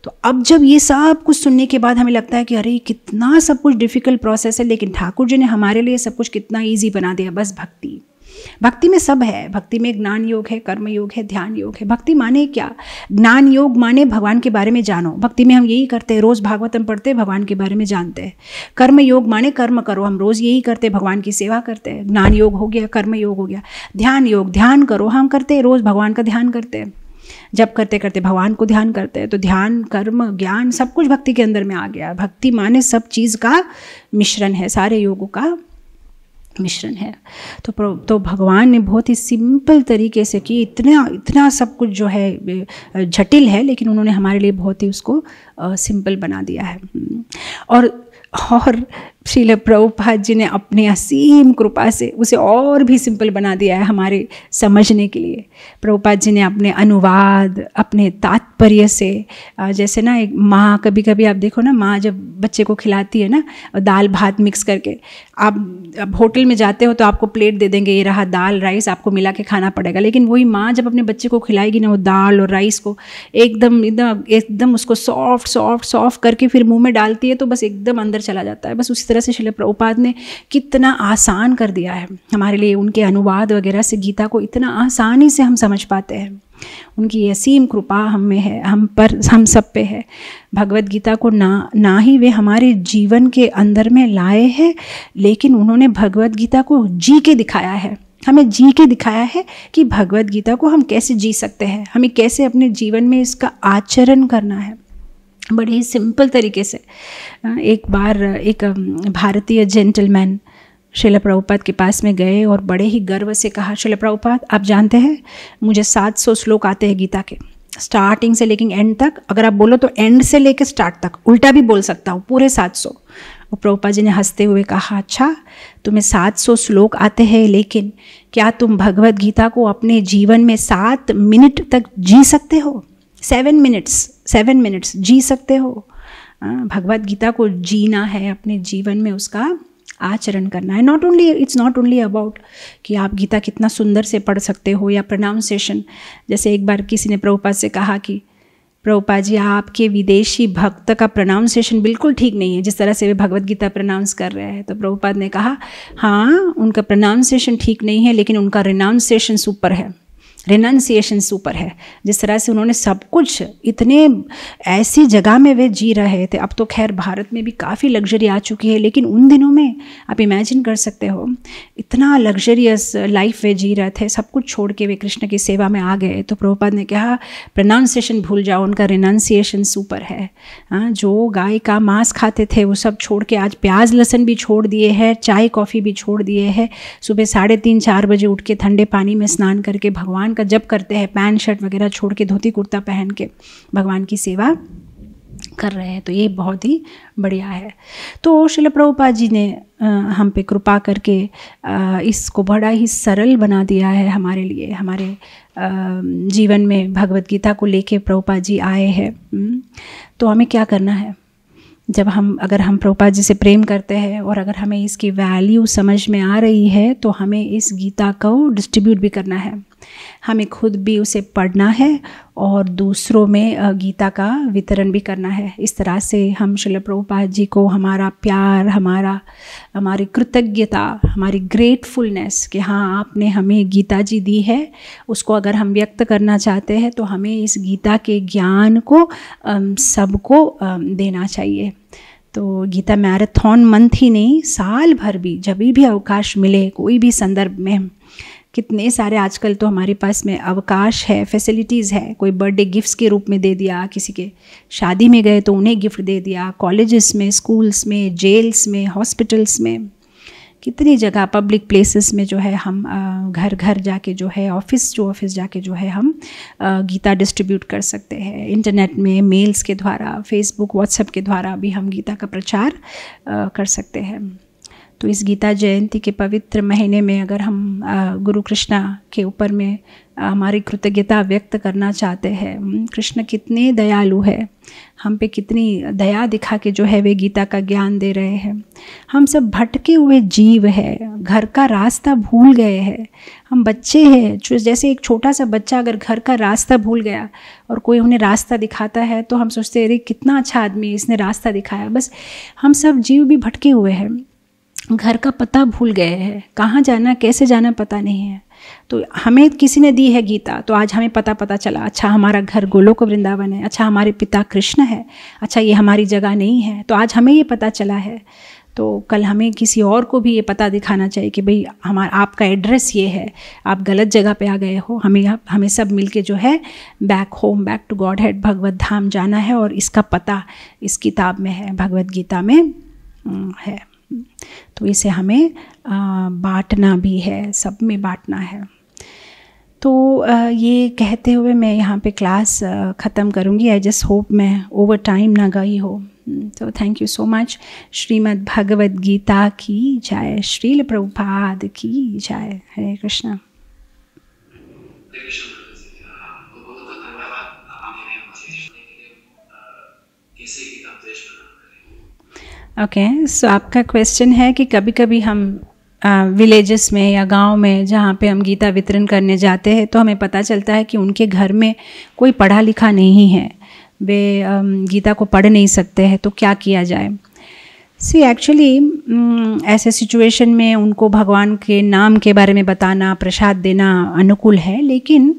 तो अब जब ये सब कुछ सुनने के बाद हमें लगता है कि अरे कितना सब कुछ डिफ़िकल्ट प्रोसेस है लेकिन ठाकुर जी ने हमारे लिए सब कुछ कितना ईजी बना दिया बस भक्ति भक्ति में सब है भक्ति में ज्ञान योग है कर्म योग है ध्यान योग है भक्ति माने क्या ज्ञान योग माने भगवान के बारे में जानो भक्ति में हम यही करते हैं रोज़ भागवतम पढ़ते हैं भगवान के बारे में जानते हैं कर्म योग माने कर्म करो हम रोज़ यही करते हैं भगवान की सेवा करते हैं ज्ञान योग हो गया कर्म योग हो गया ध्यान योग ध्यान करो हम करते हैं रोज़ भगवान का ध्यान करते हैं जब करते करते भगवान को ध्यान करते हैं तो ध्यान कर्म ज्ञान सब कुछ भक्ति के अंदर में आ गया भक्ति माने सब चीज़ का मिश्रण है सारे योगों का मिश्रण है तो तो भगवान ने बहुत ही सिंपल तरीके से कि इतना इतना सब कुछ जो है जटिल है लेकिन उन्होंने हमारे लिए बहुत ही उसको सिंपल बना दिया है और और शील प्रभुपाद जी ने अपने असीम कृपा से उसे और भी सिंपल बना दिया है हमारे समझने के लिए प्रभुपाद जी ने अपने अनुवाद अपने तात्पर्य से जैसे ना एक माँ कभी कभी आप देखो ना माँ जब बच्चे को खिलाती है ना दाल भात मिक्स करके आप अब होटल में जाते हो तो आपको प्लेट दे देंगे ये रहा दाल राइस आपको मिला के खाना पड़ेगा लेकिन वही माँ जब अपने बच्चे को खिलाएगी ना वो दाल और राइस को एकदम एकदम एकदम उसको सॉफ्ट सॉफ्ट सॉफ्ट करके फिर मुंह में डालती है तो बस एकदम अंदर चला जाता है बस उसी तरह तरह से शिल प्रभुपाद ने कितना आसान कर दिया है हमारे लिए उनके अनुवाद वगैरह से गीता को इतना आसानी से हम समझ पाते हैं उनकी असीम कृपा हम में है हम पर हम सब पे है भगवत गीता को ना ना ही वे हमारे जीवन के अंदर में लाए हैं लेकिन उन्होंने भगवत गीता को जी के दिखाया है हमें जी के दिखाया है कि भगवत गीता को हम कैसे जी सकते हैं हमें कैसे अपने जीवन में इसका आचरण करना है बड़े ही सिंपल तरीके से एक बार एक भारतीय जेंटलमैन शिला प्रभुपाद के पास में गए और बड़े ही गर्व से कहा शिला प्रभुपाद आप जानते हैं मुझे 700 श्लोक आते हैं गीता के स्टार्टिंग से लेकिन एंड तक अगर आप बोलो तो एंड से लेकर स्टार्ट तक उल्टा भी बोल सकता हूँ पूरे 700 और प्रभुपा जी ने हंसते हुए कहा अच्छा तुम्हें 700 श्लोक आते हैं लेकिन क्या तुम भगवत गीता को अपने जीवन में सात मिनट तक जी सकते हो सेवन मिनट्स सेवन मिनट्स जी सकते हो हाँ, भगवत गीता को जीना है अपने जीवन में उसका आचरण करना है not only it's not only about कि आप गीता कितना सुंदर से पढ़ सकते हो या प्रोनाउंसिएशन जैसे एक बार किसी ने प्रभुपा से कहा कि प्रभुपा जी आपके विदेशी भक्त का प्रोनाउंसिएशन बिल्कुल ठीक नहीं है जिस तरह से वे भगवत गीता प्रोनाउंस कर रहे हैं तो प्रभुपाद ने कहा हाँ उनका प्रोनाउंसिएशन ठीक नहीं है लेकिन उनका रिनाउंसिएशन सुपर है रिनंसिएशन सुपर है जिस तरह से उन्होंने सब कुछ इतने ऐसी जगह में वे जी रहे थे अब तो खैर भारत में भी काफ़ी लग्जरी आ चुकी है लेकिन उन दिनों में आप इमेजिन कर सकते हो इतना लग्जरियस लाइफ वे जी रहे थे सब कुछ छोड़ के वे कृष्ण की सेवा में आ गए तो प्रभुपाद ने कहा प्रनाउंसिएशन भूल जाओ उनका रिनाउंसिएशन सुपर है हाँ जो गाय का मांस खाते थे वो सब छोड़ के आज प्याज लहसन भी छोड़ दिए हैं चाय कॉफ़ी भी छोड़ दिए है सुबह साढ़े तीन चार बजे उठ के ठंडे पानी में स्नान करके भगवान का जप करते हैं पैंट शर्ट वगैरह छोड़ के धोती कुर्ता पहन के भगवान की सेवा कर रहे हैं तो ये बहुत ही बढ़िया है तो शिल प्रभुपा जी ने हम पे कृपा करके इसको बड़ा ही सरल बना दिया है हमारे लिए हमारे जीवन में भगवत गीता को लेके प्रभुपा जी आए हैं तो हमें क्या करना है जब हम अगर हम प्रभुपा जी से प्रेम करते हैं और अगर हमें इसकी वैल्यू समझ में आ रही है तो हमें इस गीता को डिस्ट्रीब्यूट भी करना है हमें खुद भी उसे पढ़ना है और दूसरों में गीता का वितरण भी करना है इस तरह से हम शिल प्रभुपाद जी को हमारा प्यार हमारा हमारी कृतज्ञता हमारी ग्रेटफुलनेस कि हाँ आपने हमें गीता जी दी है उसको अगर हम व्यक्त करना चाहते हैं तो हमें इस गीता के ज्ञान को सबको देना चाहिए तो गीता मैराथन मंथ ही नहीं साल भर भी जब भी अवकाश मिले कोई भी संदर्भ में कितने सारे आजकल तो हमारे पास में अवकाश है फैसिलिटीज़ है कोई बर्थडे गिफ्ट्स के रूप में दे दिया किसी के शादी में गए तो उन्हें गिफ्ट दे दिया कॉलेजेस में स्कूल्स में जेल्स में हॉस्पिटल्स में कितनी जगह पब्लिक प्लेसेस में जो है हम घर घर जाके जो है ऑफिस जो ऑफिस जाके जो है हम गीता डिस्ट्रीब्यूट कर सकते हैं इंटरनेट में मेल्स के द्वारा फेसबुक व्हाट्सएप के द्वारा भी हम गीता का प्रचार कर सकते हैं तो इस गीता जयंती के पवित्र महीने में अगर हम गुरु कृष्णा के ऊपर में हमारी कृतज्ञता व्यक्त करना चाहते हैं कृष्ण कितने दयालु है हम पे कितनी दया दिखा के जो है वे गीता का ज्ञान दे रहे हैं हम सब भटके हुए जीव है घर का रास्ता भूल गए हैं हम बच्चे हैं जैसे एक छोटा सा बच्चा अगर घर का रास्ता भूल गया और कोई उन्हें रास्ता दिखाता है तो हम सोचते अरे कितना अच्छा आदमी इसने रास्ता दिखाया बस हम सब जीव भी भटके हुए हैं घर का पता भूल गए हैं कहाँ जाना कैसे जाना पता नहीं है तो हमें किसी ने दी है गीता तो आज हमें पता पता चला अच्छा हमारा घर गोलोक वृंदावन है अच्छा हमारे पिता कृष्ण है अच्छा ये हमारी जगह नहीं है तो आज हमें ये पता चला है तो कल हमें किसी और को भी ये पता दिखाना चाहिए कि भाई हमारा आपका एड्रेस ये है आप गलत जगह पे आ गए हो हमें हमें सब मिलके जो है back home back to godhead Bhagavat Dham जाना है और इसका पता इस किताब में है भगवत गीता में है तो इसे हमें बांटना भी है सब में बांटना है तो ये कहते हुए मैं यहाँ पे क्लास ख़त्म करूँगी आई जस्ट होप मैं ओवर टाइम ना गई हो तो thank you so much Shrimad Bhagavad Gita की जय श्रील प्रभुपाद की जय हरे कृष्णा ओके सो आपका क्वेश्चन है कि कभी कभी हम विलेजेस में या गांव में जहाँ पे हम गीता वितरण करने जाते हैं तो हमें पता चलता है कि उनके घर में कोई पढ़ा लिखा नहीं है वे गीता को पढ़ नहीं सकते हैं तो क्या किया जाए सी एक्चुअली mm, ऐसे सिचुएशन में उनको भगवान के नाम के बारे में बताना प्रसाद देना अनुकूल है लेकिन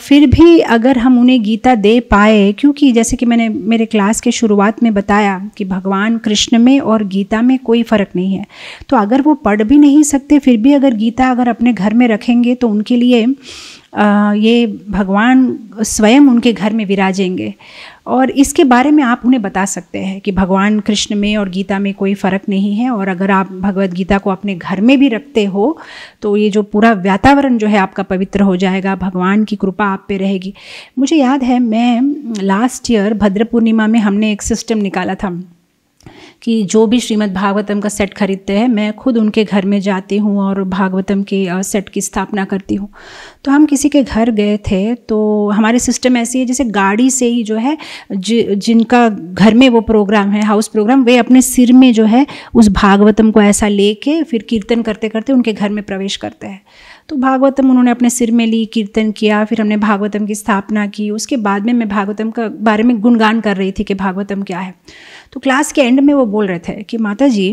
फिर भी अगर हम उन्हें गीता दे पाए क्योंकि जैसे कि मैंने मेरे क्लास के शुरुआत में बताया कि भगवान कृष्ण में और गीता में कोई फ़र्क नहीं है तो अगर वो पढ़ भी नहीं सकते फिर भी अगर गीता अगर अपने घर में रखेंगे तो उनके लिए ये भगवान स्वयं उनके घर में विराजेंगे और इसके बारे में आप उन्हें बता सकते हैं कि भगवान कृष्ण में और गीता में कोई फ़र्क नहीं है और अगर आप भगवत गीता को अपने घर में भी रखते हो तो ये जो पूरा वातावरण जो है आपका पवित्र हो जाएगा भगवान की कृपा आप पे रहेगी मुझे याद है मैं लास्ट ईयर भद्र पूर्णिमा में हमने एक सिस्टम निकाला था कि जो भी श्रीमद् भागवतम का सेट खरीदते हैं मैं खुद उनके घर में जाती हूँ और भागवतम के सेट की स्थापना करती हूँ तो हम किसी के घर गए थे तो हमारे सिस्टम ऐसी है जैसे गाड़ी से ही जो है जि, जिनका घर में वो प्रोग्राम है हाउस प्रोग्राम वे अपने सिर में जो है उस भागवतम को ऐसा ले के फिर कीर्तन करते करते उनके घर में प्रवेश करते हैं तो भागवतम उन्होंने अपने सिर में ली कीर्तन किया फिर हमने भागवतम की स्थापना की उसके बाद में मैं भागवतम का बारे में गुणगान कर रही थी कि भागवतम क्या है तो क्लास के एंड में वो बोल रहे थे कि माता जी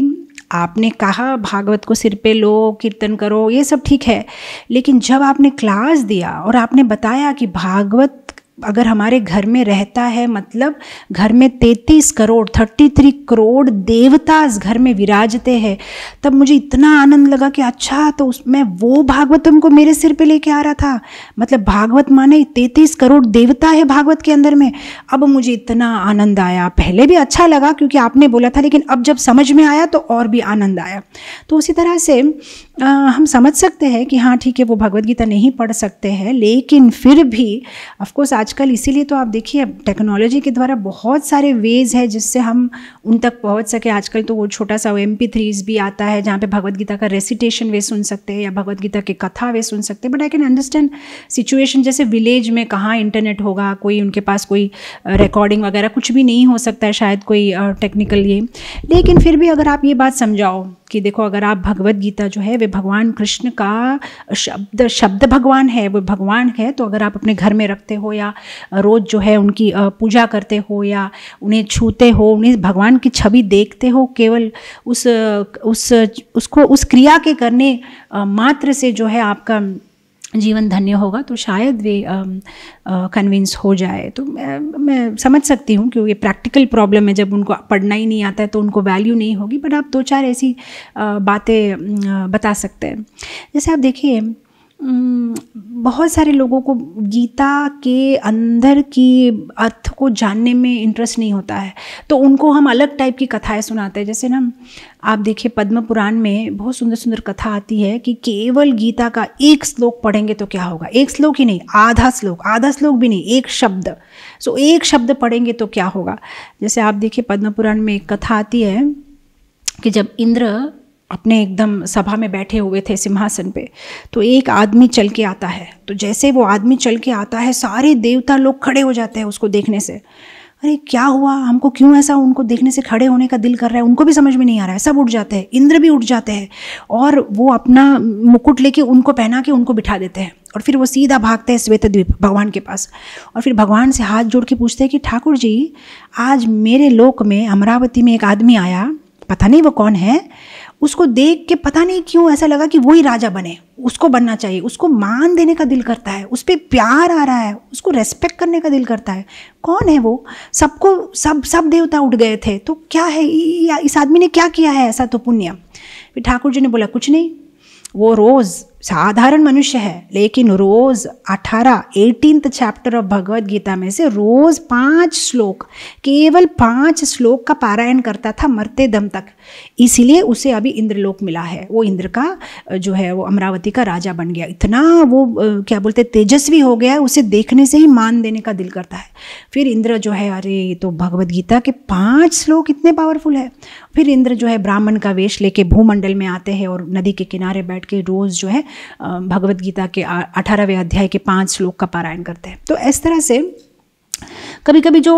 आपने कहा भागवत को सिर पे लो कीर्तन करो ये सब ठीक है लेकिन जब आपने क्लास दिया और आपने बताया कि भागवत अगर हमारे घर में रहता है मतलब घर में तैतीस करोड़ थर्टी थ्री करोड़ देवता घर में विराजते हैं तब मुझे इतना आनंद लगा कि अच्छा तो उसमें वो भागवतम को मेरे सिर पे लेके आ रहा था मतलब भागवत माने तैतीस करोड़ देवता है भागवत के अंदर में अब मुझे इतना आनंद आया पहले भी अच्छा लगा क्योंकि आपने बोला था लेकिन अब जब समझ में आया तो और भी आनंद आया तो उसी तरह से आ, हम समझ सकते हैं कि हाँ ठीक है वो भगवत गीता नहीं पढ़ सकते हैं लेकिन फिर भी ऑफकोर्स आज आजकल इसीलिए तो आप देखिए टेक्नोलॉजी के द्वारा बहुत सारे वेज है जिससे हम उन तक पहुंच सके आजकल तो वो छोटा सा एम पी थ्रीज भी आता है जहाँ पे भगवत गीता का रेसिटेशन वे सुन सकते हैं या भगवत गीता की कथा वे सुन सकते हैं but I can understand situation जैसे विलेज में कहाँ इंटरनेट होगा कोई उनके पास कोई रिकॉर्डिंग वगैरह कुछ भी नहीं हो सकता है शायद कोई टेक्निकल ये लेकिन फिर भी अगर आप ये बात समझाओ कि देखो अगर आप भगवत गीता जो है वे भगवान कृष्ण का शब्द शब्द भगवान है वो भगवान है तो अगर आप अपने घर में रखते हो या रोज़ जो है उनकी पूजा करते हो या उन्हें छूते हो उन्हें भगवान की छवि देखते हो केवल उस उस उसको उस क्रिया के करने मात्र से जो है आपका जीवन धन्य होगा तो शायद वे कन्विंस हो जाए तो मैं, मैं समझ सकती हूँ कि ये प्रैक्टिकल प्रॉब्लम है जब उनको पढ़ना ही नहीं आता है तो उनको वैल्यू नहीं होगी बट आप दो चार ऐसी बातें बता सकते हैं जैसे आप देखिए बहुत सारे लोगों को गीता के अंदर की अर्थ को जानने में इंटरेस्ट नहीं होता है तो उनको हम अलग टाइप की कथाएं सुनाते हैं जैसे ना आप देखिए पद्म पुराण में बहुत सुंदर सुंदर कथा आती है कि केवल गीता का एक श्लोक पढ़ेंगे तो क्या होगा एक श्लोक ही नहीं आधा श्लोक आधा श्लोक भी नहीं एक शब्द सो एक शब्द पढ़ेंगे तो क्या होगा जैसे आप देखिए पद्म पुराण में एक कथा आती है कि जब इंद्र अपने एकदम सभा में बैठे हुए थे सिंहासन पे तो एक आदमी चल के आता है तो जैसे वो आदमी चल के आता है सारे देवता लोग खड़े हो जाते हैं उसको देखने से अरे क्या हुआ हमको क्यों ऐसा उनको देखने से खड़े होने का दिल कर रहा है उनको भी समझ में नहीं आ रहा है सब उठ जाते हैं इंद्र भी उठ जाते हैं और वो अपना मुकुट लेके उनको पहना के उनको बिठा देते हैं और फिर वो सीधा भागते हैं श्वेत द्वीप भगवान के पास और फिर भगवान से हाथ जोड़ के पूछते हैं कि ठाकुर जी आज मेरे लोक में अमरावती में एक आदमी आया पता नहीं वो कौन है उसको देख के पता नहीं क्यों ऐसा लगा कि वही राजा बने उसको बनना चाहिए उसको मान देने का दिल करता है उस पर प्यार आ रहा है उसको रेस्पेक्ट करने का दिल करता है कौन है वो सबको सब सब देवता उठ गए थे तो क्या है इस आदमी ने क्या किया है ऐसा तो पुण्य फिर ठाकुर जी ने बोला कुछ नहीं वो रोज़ साधारण मनुष्य है लेकिन रोज अठारह eighteen chapter of Bhagavat Gita में से रोज पांच श्लोक केवल पांच श्लोक का पारायण करता था मरते दम तक इसीलिए उसे अभी इंद्रलोक मिला है वो इंद्र का जो है वो अमरावती का राजा बन गया इतना वो क्या बोलते तेजस्वी हो गया उसे देखने से ही मान देने का दिल करता है फिर इंद्र जो है अरे तो भगवत गीता के पांच श्लोक इतने पावरफुल है फिर इंद्र जो है ब्राह्मण का वेश लेके भूमंडल में आते हैं और नदी के किनारे बैठ के रोज जो है हैं भगवत गीता के अठारहवें अध्याय के पांच श्लोक का पारायण करते हैं तो इस तरह से कभी कभी जो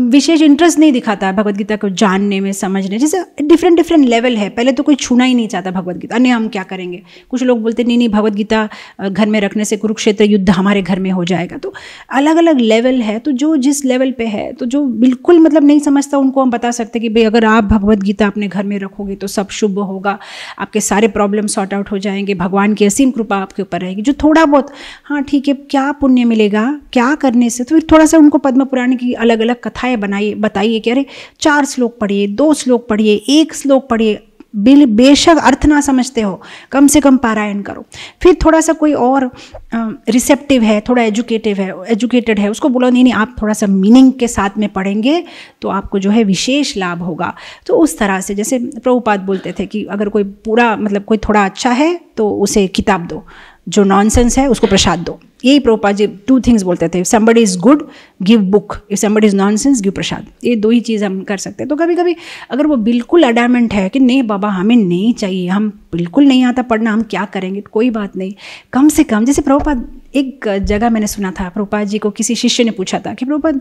विशेष इंटरेस्ट नहीं दिखाता है भगवदगीता को जानने में समझने जैसे डिफरेंट डिफरेंट लेवल है पहले तो कोई छूना ही नहीं चाहता भगवदगीता नहीं हम क्या करेंगे कुछ लोग बोलते नहीं नहीं भगवदगीता घर में रखने से कुरुक्षेत्र युद्ध हमारे घर में हो जाएगा तो अलग अलग लेवल है तो जो जिस लेवल पर है तो जो बिल्कुल मतलब नहीं समझता उनको हम बता सकते कि भाई अगर आप भगवदगीता अपने घर में रखोगे तो सब शुभ होगा आपके सारे प्रॉब्लम सॉर्ट आउट हो जाएंगे भगवान की असीम कृपा आपके ऊपर रहेगी जो थोड़ा बहुत हाँ ठीक है क्या पुण्य मिलेगा क्या करने से तो फिर थोड़ा सा उनको पद्म पुराण भगवान की अलग अलग कथाएं बनाइए बताइए कि अरे चार श्लोक पढ़िए दो श्लोक पढ़िए एक श्लोक पढ़िए बिल बेशक अर्थ ना समझते हो कम से कम पारायण करो फिर थोड़ा सा कोई और रिसेप्टिव है थोड़ा एजुकेटिव है एजुकेटेड है उसको बोलो नहीं नहीं आप थोड़ा सा मीनिंग के साथ में पढ़ेंगे तो आपको जो है विशेष लाभ होगा तो उस तरह से जैसे प्रभुपाद बोलते थे कि अगर कोई पूरा मतलब कोई थोड़ा अच्छा है तो उसे किताब दो जो नॉनसेंस है उसको प्रसाद दो यही प्रोपा जी टू थिंग्स बोलते थे somebody is good give book if somebody is nonsense give prasad ये दो ही चीज़ हम कर सकते हैं तो कभी कभी अगर वो बिल्कुल अडामेंट है कि नहीं बाबा हमें नहीं चाहिए हम बिल्कुल नहीं आता पढ़ना हम क्या करेंगे कोई बात नहीं कम से कम जैसे प्रभुपाद एक जगह मैंने सुना था प्रभुपाद जी को किसी शिष्य ने पूछा था कि प्रभुपाद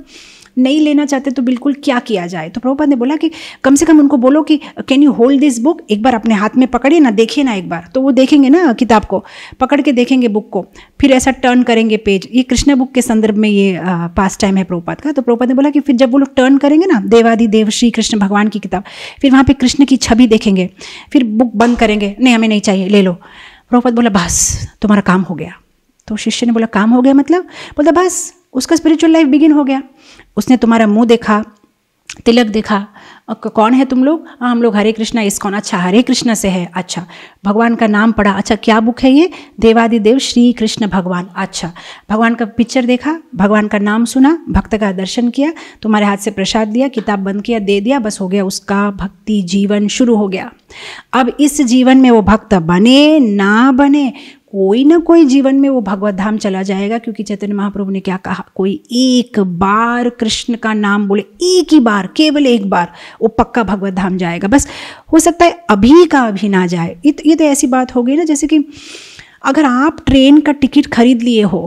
नहीं लेना चाहते तो बिल्कुल क्या किया जाए तो प्रभुपाद ने बोला कि कम से कम उनको बोलो कि can you hold this book एक बार अपने हाथ में पकड़े ना देखिए ना एक बार तो वो देखेंगे ना किताब को पकड़ के देखेंगे बुक को फिर ऐसा टर्न करेंगे पेज ये कृष्ण बुक के संदर्भ में ये पास टाइम है प्रभुपाद का तो प्रभुपाद ने बोला कि फिर जब वो लोग टर्न करेंगे ना देवादि देव श्री कृष्ण भगवान की किताब फिर वहाँ पर कृष्ण की छवि देखेंगे फिर बुक बंद करेंगे नहीं हमें नहीं चाहिए ले लो प्रभुपाद बोला बस तुम्हारा काम हो गया तो शिष्य ने बोला काम हो गया मतलब बोला बस उसका स्पिरिचुअल लाइफ बिगिन हो गया उसने तुम्हारा मुंह देखा तिलक देखा कौन है तुम लोग हाँ, हम लोग हरे कृष्णा इस कौन अच्छा हरे कृष्णा से है अच्छा भगवान का नाम पढ़ा अच्छा क्या बुक है ये देव श्री कृष्ण भगवान अच्छा भगवान का पिक्चर देखा भगवान का नाम सुना भक्त का दर्शन किया तुम्हारे हाथ से प्रसाद दिया किताब बंद किया दे दिया बस हो गया उसका भक्ति जीवन शुरू हो गया अब इस जीवन में वो भक्त बने ना बने कोई ना कोई जीवन में वो भगवत धाम चला जाएगा क्योंकि चैतन्य महाप्रभु ने क्या कहा कोई एक बार कृष्ण का नाम बोले एक ही बार केवल एक बार वो पक्का भगवत धाम जाएगा बस हो सकता है अभी का अभी ना जाए ये तो ये तो ऐसी बात हो गई ना जैसे कि अगर आप ट्रेन का टिकट खरीद लिए हो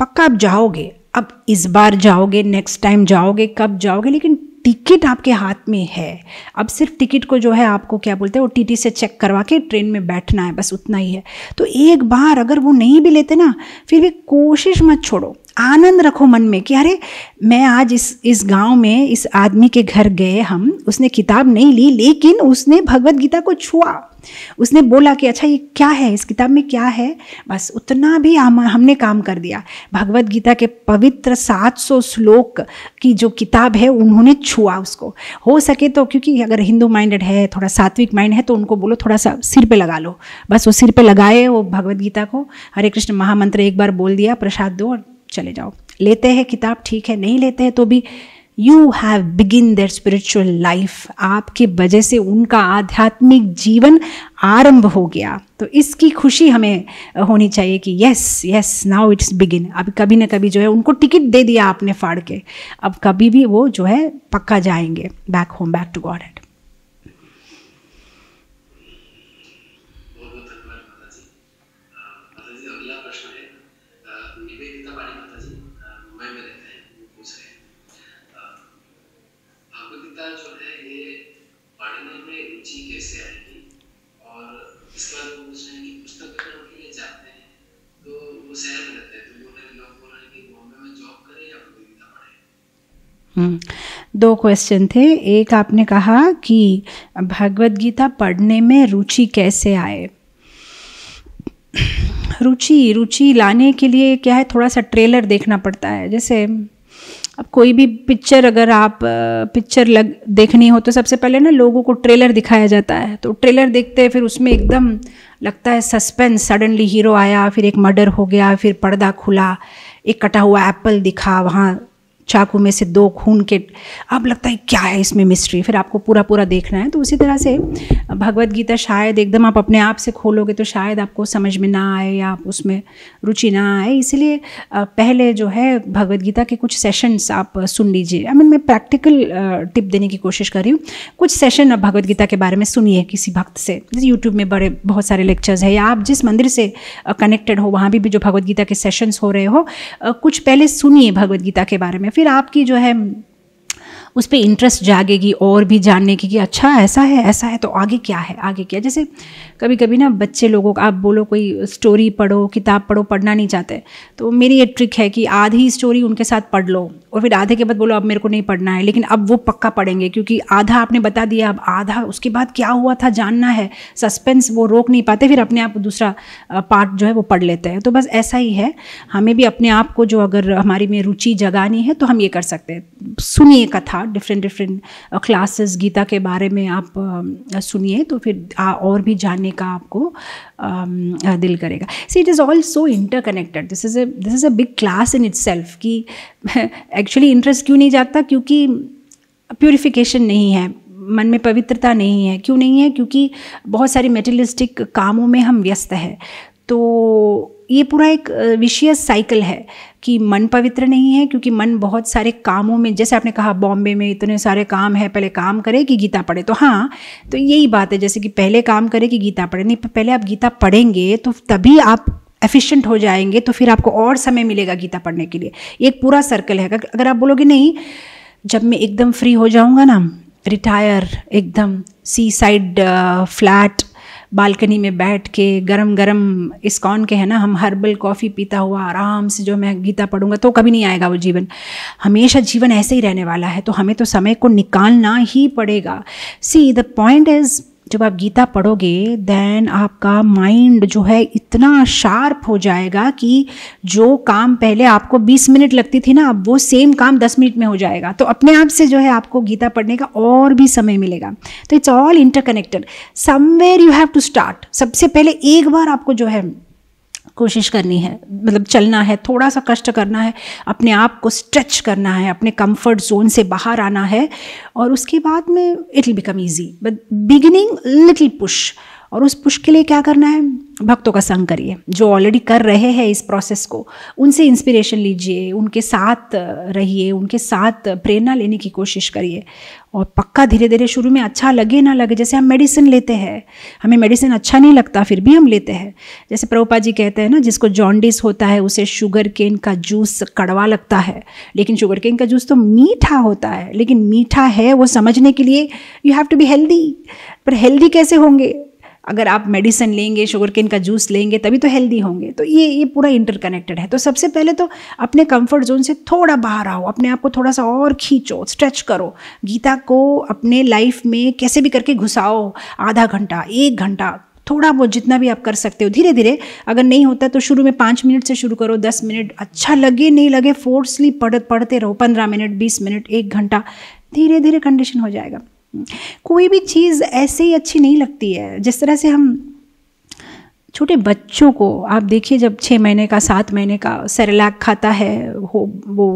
पक्का आप जाओगे अब इस बार जाओगे नेक्स्ट टाइम जाओगे कब जाओगे लेकिन टिकट आपके हाथ में है अब सिर्फ टिकट को जो है आपको क्या बोलते हैं ओ से चेक करवा के ट्रेन में बैठना है बस उतना ही है तो एक बार अगर वो नहीं भी लेते ना फिर भी कोशिश मत छोड़ो आनंद रखो मन में कि अरे मैं आज इस इस गांव में इस आदमी के घर गए हम उसने किताब नहीं ली लेकिन उसने भगवत गीता को छुआ उसने बोला कि अच्छा ये क्या है इस किताब में क्या है बस उतना भी हम हमने काम कर दिया भगवत गीता के पवित्र 700 श्लोक की जो किताब है उन्होंने छुआ उसको हो सके तो क्योंकि अगर हिंदू माइंडेड है थोड़ा सात्विक माइंड है तो उनको बोलो थोड़ा सा सिर पे लगा लो बस वो सिर पे लगाए वो भगवत गीता को हरे कृष्ण महामंत्र एक बार बोल दिया प्रसाद दो और चले जाओ लेते हैं किताब ठीक है नहीं लेते हैं तो भी you have begin their spiritual life आपके वजह से उनका आध्यात्मिक जीवन आरंभ हो गया तो इसकी खुशी हमें होनी चाहिए कि yes yes now it's begin अब कभी ना कभी जो है उनको टिकट दे दिया आपने फाड़ के अब कभी भी वो जो है पक्का जाएंगे back home back to godhead दो क्वेश्चन थे एक आपने कहा कि भगवत गीता पढ़ने में रुचि कैसे आए रुचि रुचि लाने के लिए क्या है थोड़ा सा ट्रेलर देखना पड़ता है जैसे अब कोई भी पिक्चर अगर आप पिक्चर लग देखनी हो तो सबसे पहले ना लोगों को ट्रेलर दिखाया जाता है तो ट्रेलर देखते हैं फिर उसमें एकदम लगता है सस्पेंस सडनली हीरो आया फिर एक मर्डर हो गया फिर पर्दा खुला एक कटा हुआ एप्पल दिखा वहाँ चाकू में से दो खून के अब लगता है क्या है इसमें मिस्ट्री फिर आपको पूरा पूरा देखना है तो उसी तरह से भगवत गीता शायद एकदम आप अपने आप से खोलोगे तो शायद आपको समझ में ना आए या आप उसमें रुचि ना आए इसीलिए पहले जो है भगवत गीता के कुछ सेशंस आप सुन लीजिए आई मीन मैं प्रैक्टिकल टिप देने की कोशिश कर रही हूँ कुछ सेशन आप भगवत गीता के बारे में सुनिए किसी भक्त से जैसे यूट्यूब में बड़े बहुत सारे लेक्चर्स हैं या आप जिस मंदिर से कनेक्टेड हो वहाँ भी, जो भगवदगीता के सेशंस हो रहे हो कुछ पहले सुनिए भगवदगीता के बारे में फिर आपकी जो है उस पर इंटरेस्ट जागेगी और भी जानने की कि अच्छा ऐसा है ऐसा है तो आगे क्या है आगे क्या जैसे कभी कभी ना बच्चे लोगों को आप बोलो कोई स्टोरी पढ़ो किताब पढ़ो पढ़ना नहीं चाहते तो मेरी ये ट्रिक है कि आधी स्टोरी उनके साथ पढ़ लो और फिर आधे के बाद बोलो अब मेरे को नहीं पढ़ना है लेकिन अब वो पक्का पढ़ेंगे क्योंकि आधा आपने बता दिया अब आधा उसके बाद क्या हुआ था जानना है सस्पेंस वो रोक नहीं पाते फिर अपने आप दूसरा पार्ट जो है वो पढ़ लेते हैं तो बस ऐसा ही है हमें भी अपने आप को जो अगर हमारी में रुचि जगानी है तो हम ये कर सकते हैं सुनिए कथा था डिफरेंट डिफरेंट क्लासेस गीता के बारे में आप uh, सुनिए तो फिर आ, और भी जानने का आपको आ, um, uh, दिल करेगा see it is all so inter this is a this is a big class in itself कि एक्चुअली इंटरेस्ट क्यों नहीं जाता क्योंकि प्योरिफिकेशन नहीं है मन में पवित्रता नहीं है क्यों नहीं है क्योंकि बहुत सारी मेटलिस्टिक कामों में हम व्यस्त हैं तो ये पूरा एक विशियस साइकिल है कि मन पवित्र नहीं है क्योंकि मन बहुत सारे कामों में जैसे आपने कहा बॉम्बे में इतने सारे काम है पहले काम करे कि गीता पढ़े तो हाँ तो यही बात है जैसे कि पहले काम करे कि गीता पढ़े नहीं पहले आप गीता पढ़ेंगे तो तभी आप एफिशिएंट हो जाएंगे तो फिर आपको और समय मिलेगा गीता पढ़ने के लिए एक पूरा सर्कल है अगर आप बोलोगे नहीं जब मैं एकदम फ्री हो जाऊँगा ना रिटायर एकदम सी साइड फ्लैट बालकनी में बैठ के गरम गरम इस्कॉन के है ना हम हर्बल कॉफ़ी पीता हुआ आराम से जो मैं गीता पढ़ूंगा तो कभी नहीं आएगा वो जीवन हमेशा जीवन ऐसे ही रहने वाला है तो हमें तो समय को निकालना ही पड़ेगा सी द पॉइंट इज़ जब आप गीता पढ़ोगे देन आपका माइंड जो है इतना शार्प हो जाएगा कि जो काम पहले आपको 20 मिनट लगती थी ना अब वो सेम काम 10 मिनट में हो जाएगा तो अपने आप से जो है आपको गीता पढ़ने का और भी समय मिलेगा तो it's all interconnected somewhere you have to start सबसे पहले एक बार आपको जो है कोशिश करनी है मतलब चलना है थोड़ा सा कष्ट करना है अपने आप को स्ट्रेच करना है अपने कंफर्ट जोन से बाहर आना है और उसके बाद में it will become easy but beginning little push और उस पुश के लिए क्या करना है भक्तों का संग करिए जो ऑलरेडी कर रहे हैं इस प्रोसेस को उनसे इंस्पिरेशन लीजिए उनके साथ रहिए उनके साथ प्रेरणा लेने की कोशिश करिए और पक्का धीरे धीरे शुरू में अच्छा लगे ना लगे जैसे हम मेडिसिन लेते हैं हमें मेडिसिन अच्छा नहीं लगता फिर भी हम लेते हैं जैसे प्रभुपा जी कहते हैं ना जिसको जॉन्डिस होता है उसे शुगर केन का जूस कड़वा लगता है लेकिन शुगर केन का जूस तो मीठा होता है लेकिन मीठा है वो समझने के लिए you have to be healthy पर हेल्दी कैसे होंगे अगर आप मेडिसिन लेंगे शुगर केन का जूस लेंगे तभी तो हेल्दी होंगे तो ये ये पूरा इंटरकनेक्टेड है तो सबसे पहले तो अपने कंफर्ट जोन से थोड़ा बाहर आओ अपने आप को थोड़ा सा और खींचो स्ट्रेच करो गीता को अपने लाइफ में कैसे भी करके घुसाओ आधा घंटा एक घंटा थोड़ा बहुत जितना भी आप कर सकते हो धीरे धीरे अगर नहीं होता तो शुरू में पाँच मिनट से शुरू करो दस मिनट अच्छा लगे नहीं लगे फोर्सली पढ़ पढ़ते रहो पंद्रह मिनट बीस मिनट एक घंटा धीरे धीरे कंडीशन हो जाएगा कोई भी चीज़ ऐसे ही अच्छी नहीं लगती है जिस तरह से हम छोटे बच्चों को आप देखिए जब छः महीने का सात महीने का सेरेलैक खाता है हो वो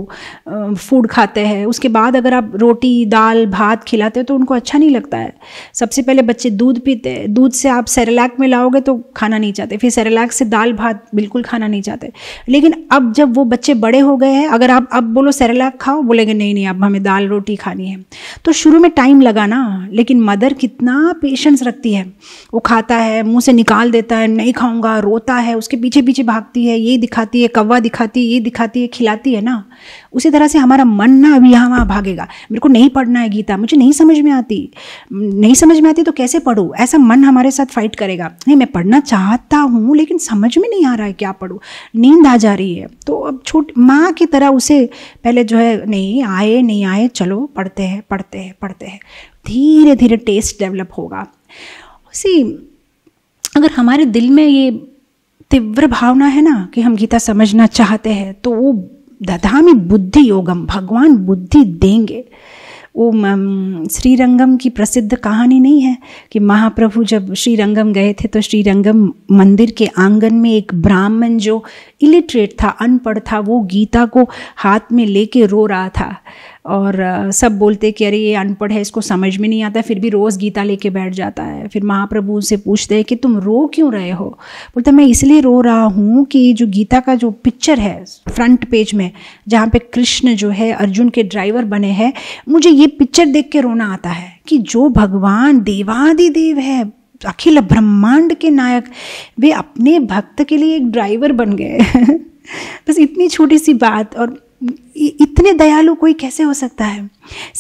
फूड खाते हैं उसके बाद अगर आप रोटी दाल भात खिलाते हो तो उनको अच्छा नहीं लगता है सबसे पहले बच्चे दूध पीते हैं दूध से आप सेरेलैक में लाओगे तो खाना नहीं चाहते फिर सेरेलैक से दाल भात बिल्कुल खाना नहीं चाहते लेकिन अब जब वो बच्चे बड़े हो गए हैं अगर आप अब बोलो सेरेलैक खाओ बोलेंगे नहीं नहीं अब हमें दाल रोटी खानी है तो शुरू में टाइम लगा ना लेकिन मदर कितना पेशेंस रखती है वो खाता है मुँह से निकाल देता है नहीं खाऊंगा रोता है उसके पीछे पीछे भागती है ये दिखाती है कौवा दिखाती है ये दिखाती है खिलाती है ना उसी तरह से हमारा मन ना अभी यहाँ वहाँ भागेगा मेरे को नहीं पढ़ना है गीता मुझे नहीं समझ में आती नहीं समझ में आती तो कैसे पढ़ूँ ऐसा मन हमारे साथ फाइट करेगा नहीं मैं पढ़ना चाहता हूँ लेकिन समझ में नहीं आ रहा है क्या पढ़ूँ नींद आ जा रही है तो अब छोट माँ की तरह उसे पहले जो है नहीं आए नहीं आए चलो पढ़ते हैं पढ़ते हैं पढ़ते हैं धीरे धीरे टेस्ट डेवलप होगा उसी अगर हमारे दिल में ये तीव्र भावना है ना कि हम गीता समझना चाहते हैं तो वो दधामी बुद्धि योगम भगवान बुद्धि देंगे वो श्रीरंगम की प्रसिद्ध कहानी नहीं है कि महाप्रभु जब श्रीरंगम गए थे तो श्रीरंगम मंदिर के आंगन में एक ब्राह्मण जो इलिटरेट था अनपढ़ था वो गीता को हाथ में लेके रो रहा था और सब बोलते कि अरे ये अनपढ़ है इसको समझ में नहीं आता फिर भी रोज़ गीता लेके बैठ जाता है फिर महाप्रभु उनसे पूछते हैं कि तुम रो क्यों रहे हो बोलते मैं इसलिए रो रहा हूँ कि जो गीता का जो पिक्चर है फ्रंट पेज में जहाँ पे कृष्ण जो है अर्जुन के ड्राइवर बने हैं मुझे ये पिक्चर देख के रोना आता है कि जो भगवान देवादिदेव है अखिल ब्रह्मांड के नायक वे अपने भक्त के लिए एक ड्राइवर बन गए बस इतनी छोटी सी बात और इतने दयालु कोई कैसे हो सकता है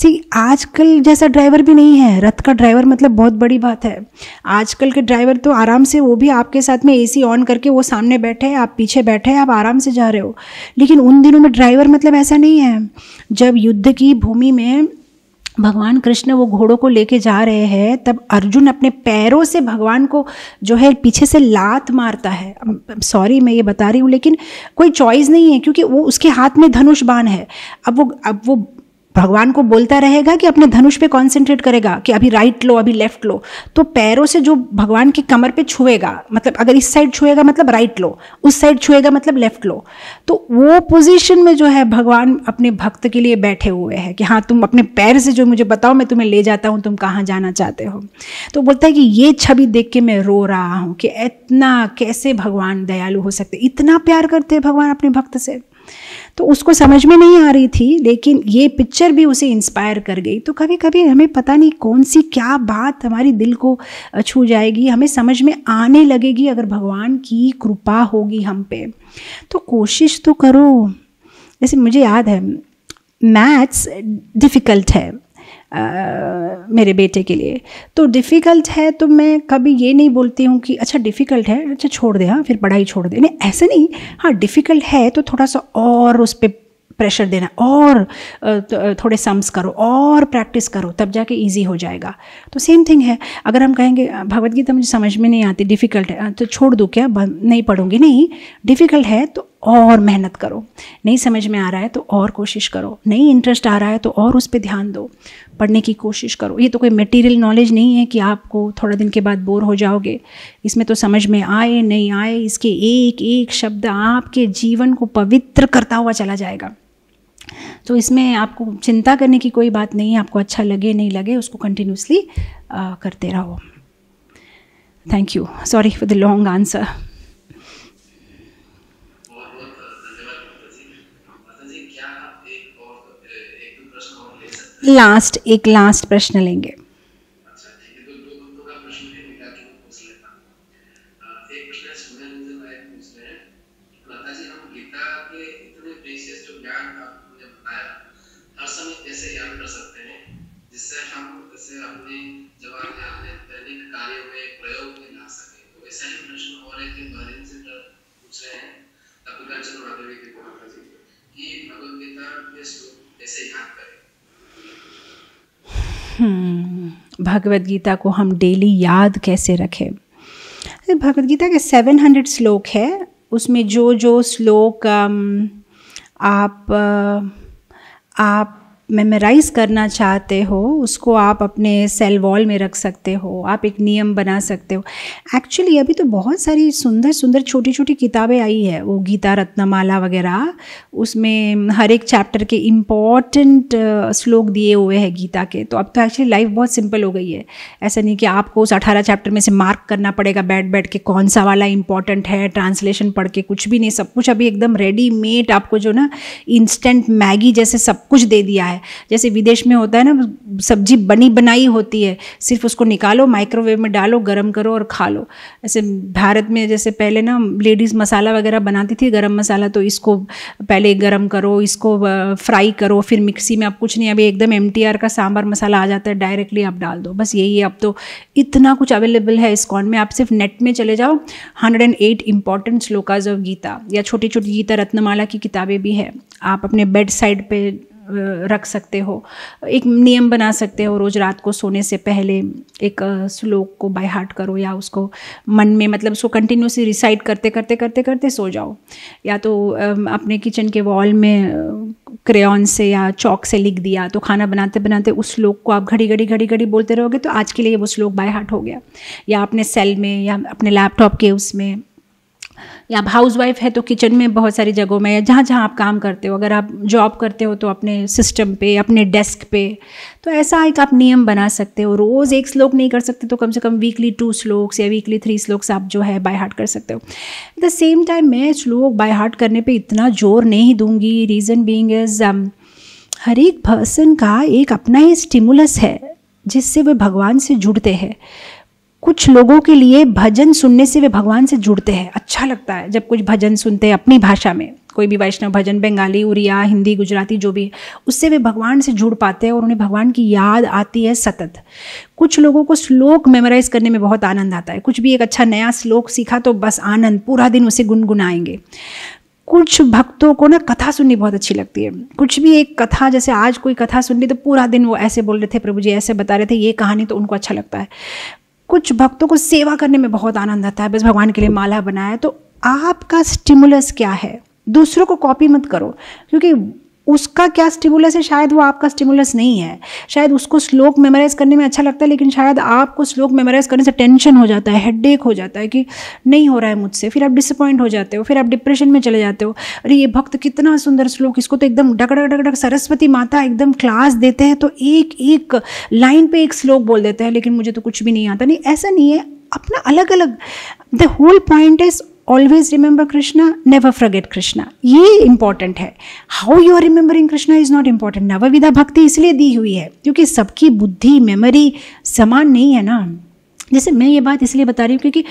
सी आजकल जैसा ड्राइवर भी नहीं है रथ का ड्राइवर मतलब बहुत बड़ी बात है आजकल के ड्राइवर तो आराम से वो भी आपके साथ में एसी ऑन करके वो सामने बैठे हैं आप पीछे बैठे हैं आप आराम से जा रहे हो लेकिन उन दिनों में ड्राइवर मतलब ऐसा नहीं है जब युद्ध की भूमि में भगवान कृष्ण वो घोड़ों को लेके जा रहे हैं तब अर्जुन अपने पैरों से भगवान को जो है पीछे से लात मारता है सॉरी मैं ये बता रही हूँ लेकिन कोई चॉइस नहीं है क्योंकि वो उसके हाथ में धनुष बाण है अब वो अब वो भगवान को बोलता रहेगा कि अपने धनुष पे कंसंट्रेट करेगा कि अभी राइट लो अभी लेफ्ट लो तो पैरों से जो भगवान की कमर पे छुएगा मतलब अगर इस साइड छुएगा मतलब राइट लो उस साइड छुएगा मतलब लेफ्ट लो तो वो पोजीशन में जो है भगवान अपने भक्त के लिए बैठे हुए हैं कि हाँ तुम अपने पैर से जो मुझे बताओ मैं तुम्हें ले जाता हूँ तुम कहाँ जाना चाहते हो तो बोलता है कि ये छवि देख के मैं रो रहा हूँ कि इतना कैसे भगवान दयालु हो सकते इतना प्यार करते हैं भगवान अपने भक्त से तो उसको समझ में नहीं आ रही थी लेकिन ये पिक्चर भी उसे इंस्पायर कर गई तो कभी कभी हमें पता नहीं कौन सी क्या बात हमारी दिल को छू जाएगी हमें समझ में आने लगेगी अगर भगवान की कृपा होगी हम पे तो कोशिश तो करो जैसे मुझे याद है मैथ्स डिफ़िकल्ट है मेरे बेटे के लिए तो डिफ़िकल्ट है तो मैं कभी ये नहीं बोलती हूँ कि अच्छा डिफ़िकल्ट है अच्छा छोड़ दे हाँ फिर पढ़ाई छोड़ दे नहीं ऐसे नहीं हाँ डिफ़िकल्ट है तो थोड़ा सा और उस पर प्रेशर देना और तो, थोड़े सम्स करो और प्रैक्टिस करो तब जाके इजी हो जाएगा तो सेम थिंग है अगर हम कहेंगे भगवदगीता गीता मुझे समझ में नहीं आती तो डिफ़िकल्ट है तो छोड़ दो क्या नहीं पढ़ूंगी नहीं डिफ़िकल्ट है तो और मेहनत करो नहीं समझ में आ रहा है तो और कोशिश करो नहीं इंटरेस्ट आ रहा है तो और उस पर ध्यान दो पढ़ने की कोशिश करो ये तो कोई मटेरियल नॉलेज नहीं है कि आपको थोड़ा दिन के बाद बोर हो जाओगे इसमें तो समझ में आए नहीं आए इसके एक एक शब्द आपके जीवन को पवित्र करता हुआ चला जाएगा तो इसमें आपको चिंता करने की कोई बात नहीं है आपको अच्छा लगे नहीं लगे उसको कंटिन्यूसली करते रहो thank you sorry for the long answer last एक लास्ट प्रश्न लेंगे हम्म, भगवत गीता को हम डेली याद कैसे रखें भगवत गीता के 700 श्लोक है उसमें जो जो श्लोक आप आप मेमोराइज करना चाहते हो उसको आप अपने सेल वॉल में रख सकते हो आप एक नियम बना सकते हो एक्चुअली अभी तो बहुत सारी सुंदर सुंदर छोटी छोटी किताबें आई है वो गीता रत्नमाला वगैरह उसमें हर एक चैप्टर के इम्पॉर्टेंट श्लोक दिए हुए हैं गीता के तो अब तो एक्चुअली लाइफ बहुत सिंपल हो गई है ऐसा नहीं कि आपको उस अठारह चैप्टर में से मार्क करना पड़ेगा बैठ बैठ के कौन सा वाला इंपॉर्टेंट है ट्रांसलेशन पढ़ के कुछ भी नहीं सब कुछ अभी एकदम रेडीमेड आपको जो ना इंस्टेंट मैगी जैसे सब कुछ दे दिया है है जैसे विदेश में होता है ना सब्जी बनी बनाई होती है सिर्फ उसको निकालो माइक्रोवेव में डालो गर्म करो और खा लो ऐसे भारत में जैसे पहले ना लेडीज़ मसाला वगैरह बनाती थी गर्म मसाला तो इसको पहले गर्म करो इसको फ्राई करो फिर मिक्सी में आप कुछ नहीं अभी एकदम एम का सांभर मसाला आ जाता है डायरेक्टली आप डाल दो बस यही है अब तो इतना कुछ अवेलेबल है इस्कॉन में आप सिर्फ नेट में चले जाओ हंड्रेड एट इंपॉर्टेंट श्लोकाज ऑफ गीता या छोटी छोटी गीता रत्नमाला की किताबें भी है आप अपने बेड साइड पर रख सकते हो एक नियम बना सकते हो रोज़ रात को सोने से पहले एक श्लोक को बाय हार्ट करो या उसको मन में मतलब उसको कंटिन्यूसली रिसाइड करते करते करते करते सो जाओ या तो अपने किचन के वॉल में क्रेन से या चौक से लिख दिया तो खाना बनाते बनाते उस श्लोक को आप घड़ी घड़ी घड़ी घड़ी बोलते रहोगे तो आज के लिए वो श्लोक बाय हार्ट हो गया या अपने सेल में या अपने लैपटॉप के उसमें या आप हाउस वाइफ है तो किचन में बहुत सारी जगहों में या जहाँ जहाँ आप काम करते हो अगर आप जॉब करते हो तो अपने सिस्टम पे अपने डेस्क पे तो ऐसा एक आप नियम बना सकते हो रोज़ एक श्लोक नहीं कर सकते तो कम से कम वीकली टू श्लोक्स या वीकली थ्री श्लोक्स आप जो है बाय हार्ट कर सकते हो एट द सेम टाइम मैं श्लोक बाय हार्ट करने पर इतना जोर नहीं दूंगी रीज़न बींग इज़ हर एक पर्सन का एक अपना ही स्टिमुलस है जिससे वे भगवान से जुड़ते हैं कुछ लोगों के लिए भजन सुनने से वे भगवान से जुड़ते हैं अच्छा लगता है जब कुछ भजन सुनते हैं अपनी भाषा में कोई भी वैष्णव भजन बंगाली उड़िया हिंदी गुजराती जो भी उससे वे भगवान से जुड़ पाते हैं और उन्हें भगवान की याद आती है सतत कुछ लोगों को श्लोक मेमोराइज करने में बहुत आनंद आता है कुछ भी एक अच्छा नया श्लोक सीखा तो बस आनंद पूरा दिन उसे गुनगुनाएंगे कुछ भक्तों को ना कथा सुननी बहुत अच्छी लगती है कुछ भी एक कथा जैसे आज कोई कथा सुन ली तो पूरा दिन वो ऐसे बोल रहे थे प्रभु जी ऐसे बता रहे थे ये कहानी तो उनको अच्छा लगता है कुछ भक्तों को सेवा करने में बहुत आनंद आता है बस भगवान के लिए माला बनाया तो आपका स्टिमुलस क्या है दूसरों को कॉपी मत करो क्योंकि उसका क्या स्टिमुलस है शायद वो आपका स्टिमुलस नहीं है शायद उसको स्लोक मेमोराइज करने में अच्छा लगता है लेकिन शायद आपको स्लोक मेमोराइज करने से टेंशन हो जाता है हेड हो जाता है कि नहीं हो रहा है मुझसे फिर आप डिसअपॉइंट हो जाते हो फिर आप डिप्रेशन में चले जाते हो अरे ये भक्त कितना सुंदर श्लोक इसको तो एकदम डक डक डक डक सरस्वती माता एकदम क्लास देते हैं तो एक एक लाइन पर एक श्लोक बोल देते हैं लेकिन मुझे तो कुछ भी नहीं आता नहीं ऐसा नहीं है अपना अलग अलग the whole point is always remember Krishna never forget Krishna ये इंपॉर्टेंट है how you are remembering Krishna is not important नवविधा भक्ति इसलिए दी हुई है क्योंकि सबकी बुद्धि मेमोरी समान नहीं है ना जैसे मैं ये बात इसलिए बता रही हूँ क्योंकि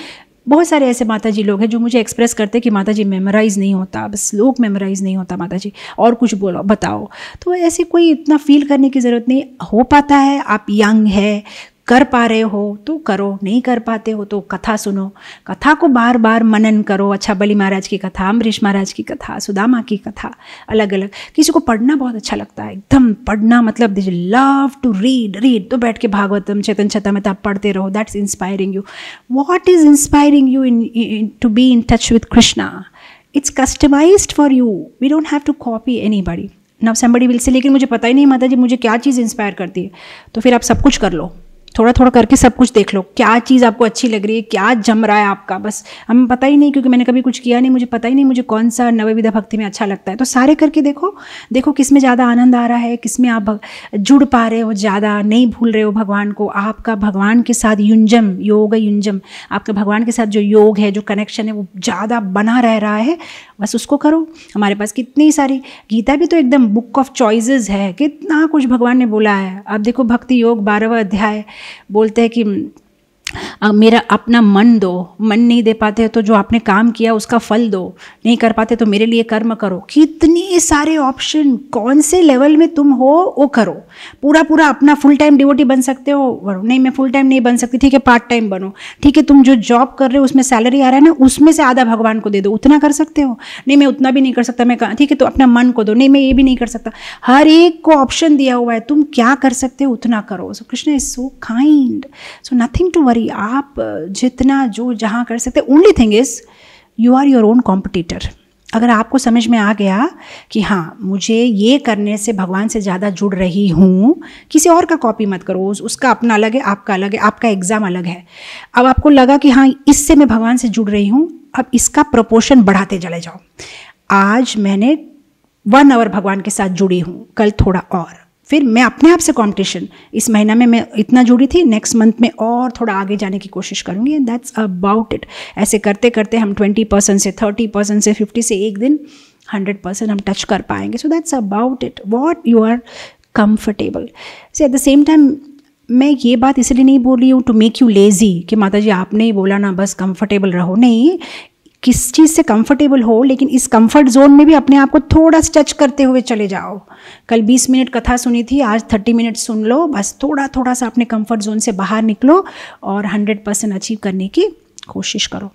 बहुत सारे ऐसे माता जी लोग हैं जो मुझे एक्सप्रेस करते हैं कि माता जी मेमोराइज़ नहीं होता बस लोग मेमोराइज़ नहीं होता माता जी और कुछ बोलो बताओ तो ऐसे कोई इतना फील करने की ज़रूरत नहीं हो पाता है आप यंग है कर पा रहे हो तो करो नहीं कर पाते हो तो कथा सुनो कथा को बार बार मनन करो अच्छा बली महाराज की कथा अम्बरीश महाराज की कथा सुदामा की कथा अलग अलग किसी को पढ़ना बहुत अच्छा लगता है एकदम पढ़ना मतलब this love to read read तो बैठ के भागवतम चेतन छता मत पढ़ते रहो that's inspiring you what is inspiring you in to be in touch with Krishna it's customize for you we don't have to copy anybody now somebody will say लेकिन मुझे पता ही नहीं माता जी मुझे क्या चीज़ इंस्पायर करती है तो फिर आप सब कुछ कर लो थोड़ा थोड़ा करके सब कुछ देख लो क्या चीज़ आपको अच्छी लग रही है क्या जम रहा है आपका बस हमें पता ही नहीं क्योंकि मैंने कभी कुछ किया नहीं मुझे पता ही नहीं मुझे कौन सा नवविधा भक्ति में अच्छा लगता है तो सारे करके देखो देखो किस में ज़्यादा आनंद आ रहा है किस में आप जुड़ पा रहे हो ज़्यादा नहीं भूल रहे हो भगवान को आपका भगवान के साथ युंजम योग युंजम आपके भगवान के साथ जो योग है जो कनेक्शन है वो ज़्यादा बना रह रहा है बस उसको करो हमारे पास कितनी सारी गीता भी तो एकदम बुक ऑफ चॉइसेस है कितना कुछ भगवान ने बोला है अब देखो भक्ति योग बारहवा अध्याय बोलते हैं कि मेरा अपना मन दो मन नहीं दे पाते तो जो आपने काम किया उसका फल दो नहीं कर पाते तो मेरे लिए कर्म करो कितने सारे ऑप्शन कौन से लेवल में तुम हो वो करो पूरा पूरा अपना फुल टाइम डिवोटी बन सकते हो नहीं मैं फुल टाइम नहीं बन सकती ठीक है पार्ट टाइम बनो ठीक है तुम जो जॉब कर रहे हो उसमें सैलरी आ रहा है ना उसमें से आधा भगवान को दे दो उतना कर सकते हो नहीं मैं उतना भी नहीं कर सकता मैं ठीक है तो अपना मन को दो नहीं मैं ये भी नहीं कर सकता हर एक को ऑप्शन दिया हुआ है तुम क्या कर सकते हो उतना करो so Krishna is so kind so nothing to worry sorry आप जितना जो जहाँ कर सकते only thing is you are your own competitor अगर आपको समझ में आ गया कि हाँ मुझे ये करने से भगवान से ज़्यादा जुड़ रही हूँ किसी और का कॉपी मत करो उसका अपना अलग है आपका अलग है आपका एग्ज़ाम अलग है अब आपको लगा कि हाँ इससे मैं भगवान से जुड़ रही हूँ अब इसका प्रपोर्शन बढ़ाते चले जाओ आज मैंने वन आवर भगवान के साथ जुड़ी हूँ कल थोड़ा और फिर मैं अपने आप से कॉम्पिटिशन इस महीना में मैं इतना जुड़ी थी नेक्स्ट मंथ में और थोड़ा आगे जाने की कोशिश करूँगी एंड दैट्स अबाउट इट ऐसे करते करते हम ट्वेंटी परसेंट से थर्टी परसेंट से फिफ्टी से एक दिन हंड्रेड परसेंट हम टच कर पाएंगे so that's about it what you are comfortable से एट द सेम टाइम मैं ये बात इसलिए नहीं बोल रही हूँ टू मेक यू लेज़ी कि माता जी आपने ही बोला ना बस कंफर्टेबल रहो नहीं किस चीज़ से कंफर्टेबल हो लेकिन इस कंफर्ट जोन में भी अपने आप को थोड़ा सा टच करते हुए चले जाओ कल 20 मिनट कथा सुनी थी आज 30 मिनट सुन लो बस थोड़ा थोड़ा सा अपने कंफर्ट जोन से बाहर निकलो और 100 परसेंट अचीव करने की कोशिश करो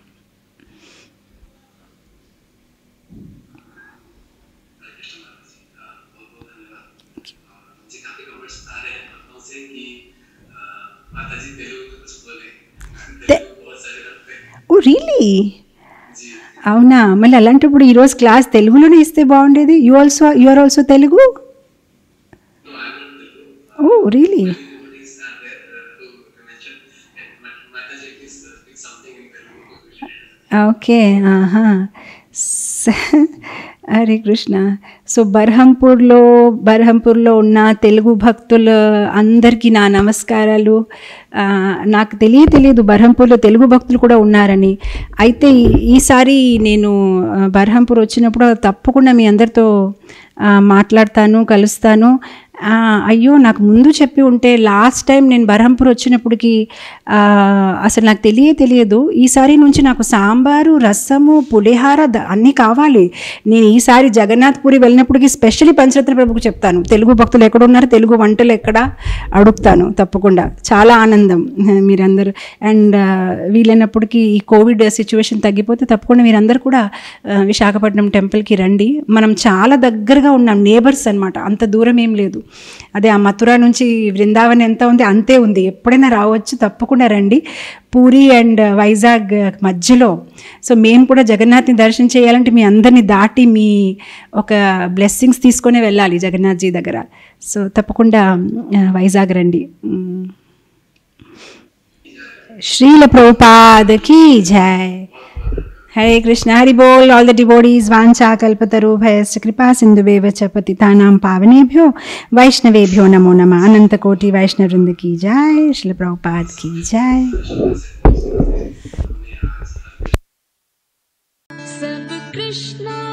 Oh, really? అవునా మళ్ళీ అలాంటప్పుడు ఈరోజు క్లాస్ తెలుగులోనే ఇస్తే బాగుండేది you also you are also Telugu oh really okay ఆహా హరే కృష్ణ సో బర్హంపూర్లో బర్హంపూర్లో ఉన్న తెలుగు భక్తులు అందరికీ నా నమస్కారాలు నాకు తెలియ తెలియదు బర్హంపూర్లో తెలుగు భక్తులు కూడా ఉన్నారని అయితే ఈసారి నేను బర్హంపూర్ వచ్చినప్పుడు తప్పకుండా మీ అందరితో మాట్లాడతాను కలుస్తాను అయ్యో నాకు ముందు చెప్పి ఉంటే లాస్ట్ టైం నేను బరహంపూర్ వచ్చినప్పటికి అసలు నాకు తెలియ తెలియదు ఈసారి నుంచి నాకు సాంబారు రసము పులిహార అన్నీ కావాలి నేను ఈసారి జగన్నాథ్పురి వెళ్ళినప్పటికీ స్పెషలీ పంచరత్న ప్రభుకు చెప్తాను తెలుగు భక్తులు ఎక్కడ ఉన్నారు తెలుగు వంటలు ఎక్కడ అడుగుతాను తప్పకుండా చాలా ఆనందం మీరందరూ అండ్ వీలైనప్పటికీ ఈ కోవిడ్ సిచ్యువేషన్ తగ్గిపోతే తప్పకుండా మీరందరూ కూడా విశాఖపట్నం టెంపుల్కి రండి మనం చాలా దగ్గరగా ఉన్నాం నేబర్స్ అనమాట అంత దూరం ఏం లేదు అదే ఆ మథుర నుంచి బృందావన్ ఎంత ఉంది అంతే ఉంది ఎప్పుడైనా రావచ్చు తప్పకుండా రండి పూరి అండ్ వైజాగ్ మధ్యలో సో మేము కూడా జగన్నాథ్ని దర్శనం చేయాలంటే మీ అందరిని దాటి మీ ఒక బ్లెస్సింగ్స్ తీసుకొని వెళ్ళాలి జగన్నాథ్జీ దగ్గర సో తప్పకుండా వైజాగ్ రండి శ్రీల ప్రభుపాదకి జై हरे कृष्ण हरि बोल ऑल द डिबोडीज वांछा कल्पतरु भयस्य कृपा सिंधुबे च पतितानां पावनेभ्यो वैष्णवेभ्यो नमो नमः अनंत कोटि वैष्णव वृंद की जय श्री प्रभुपाद की जय सब कृष्णा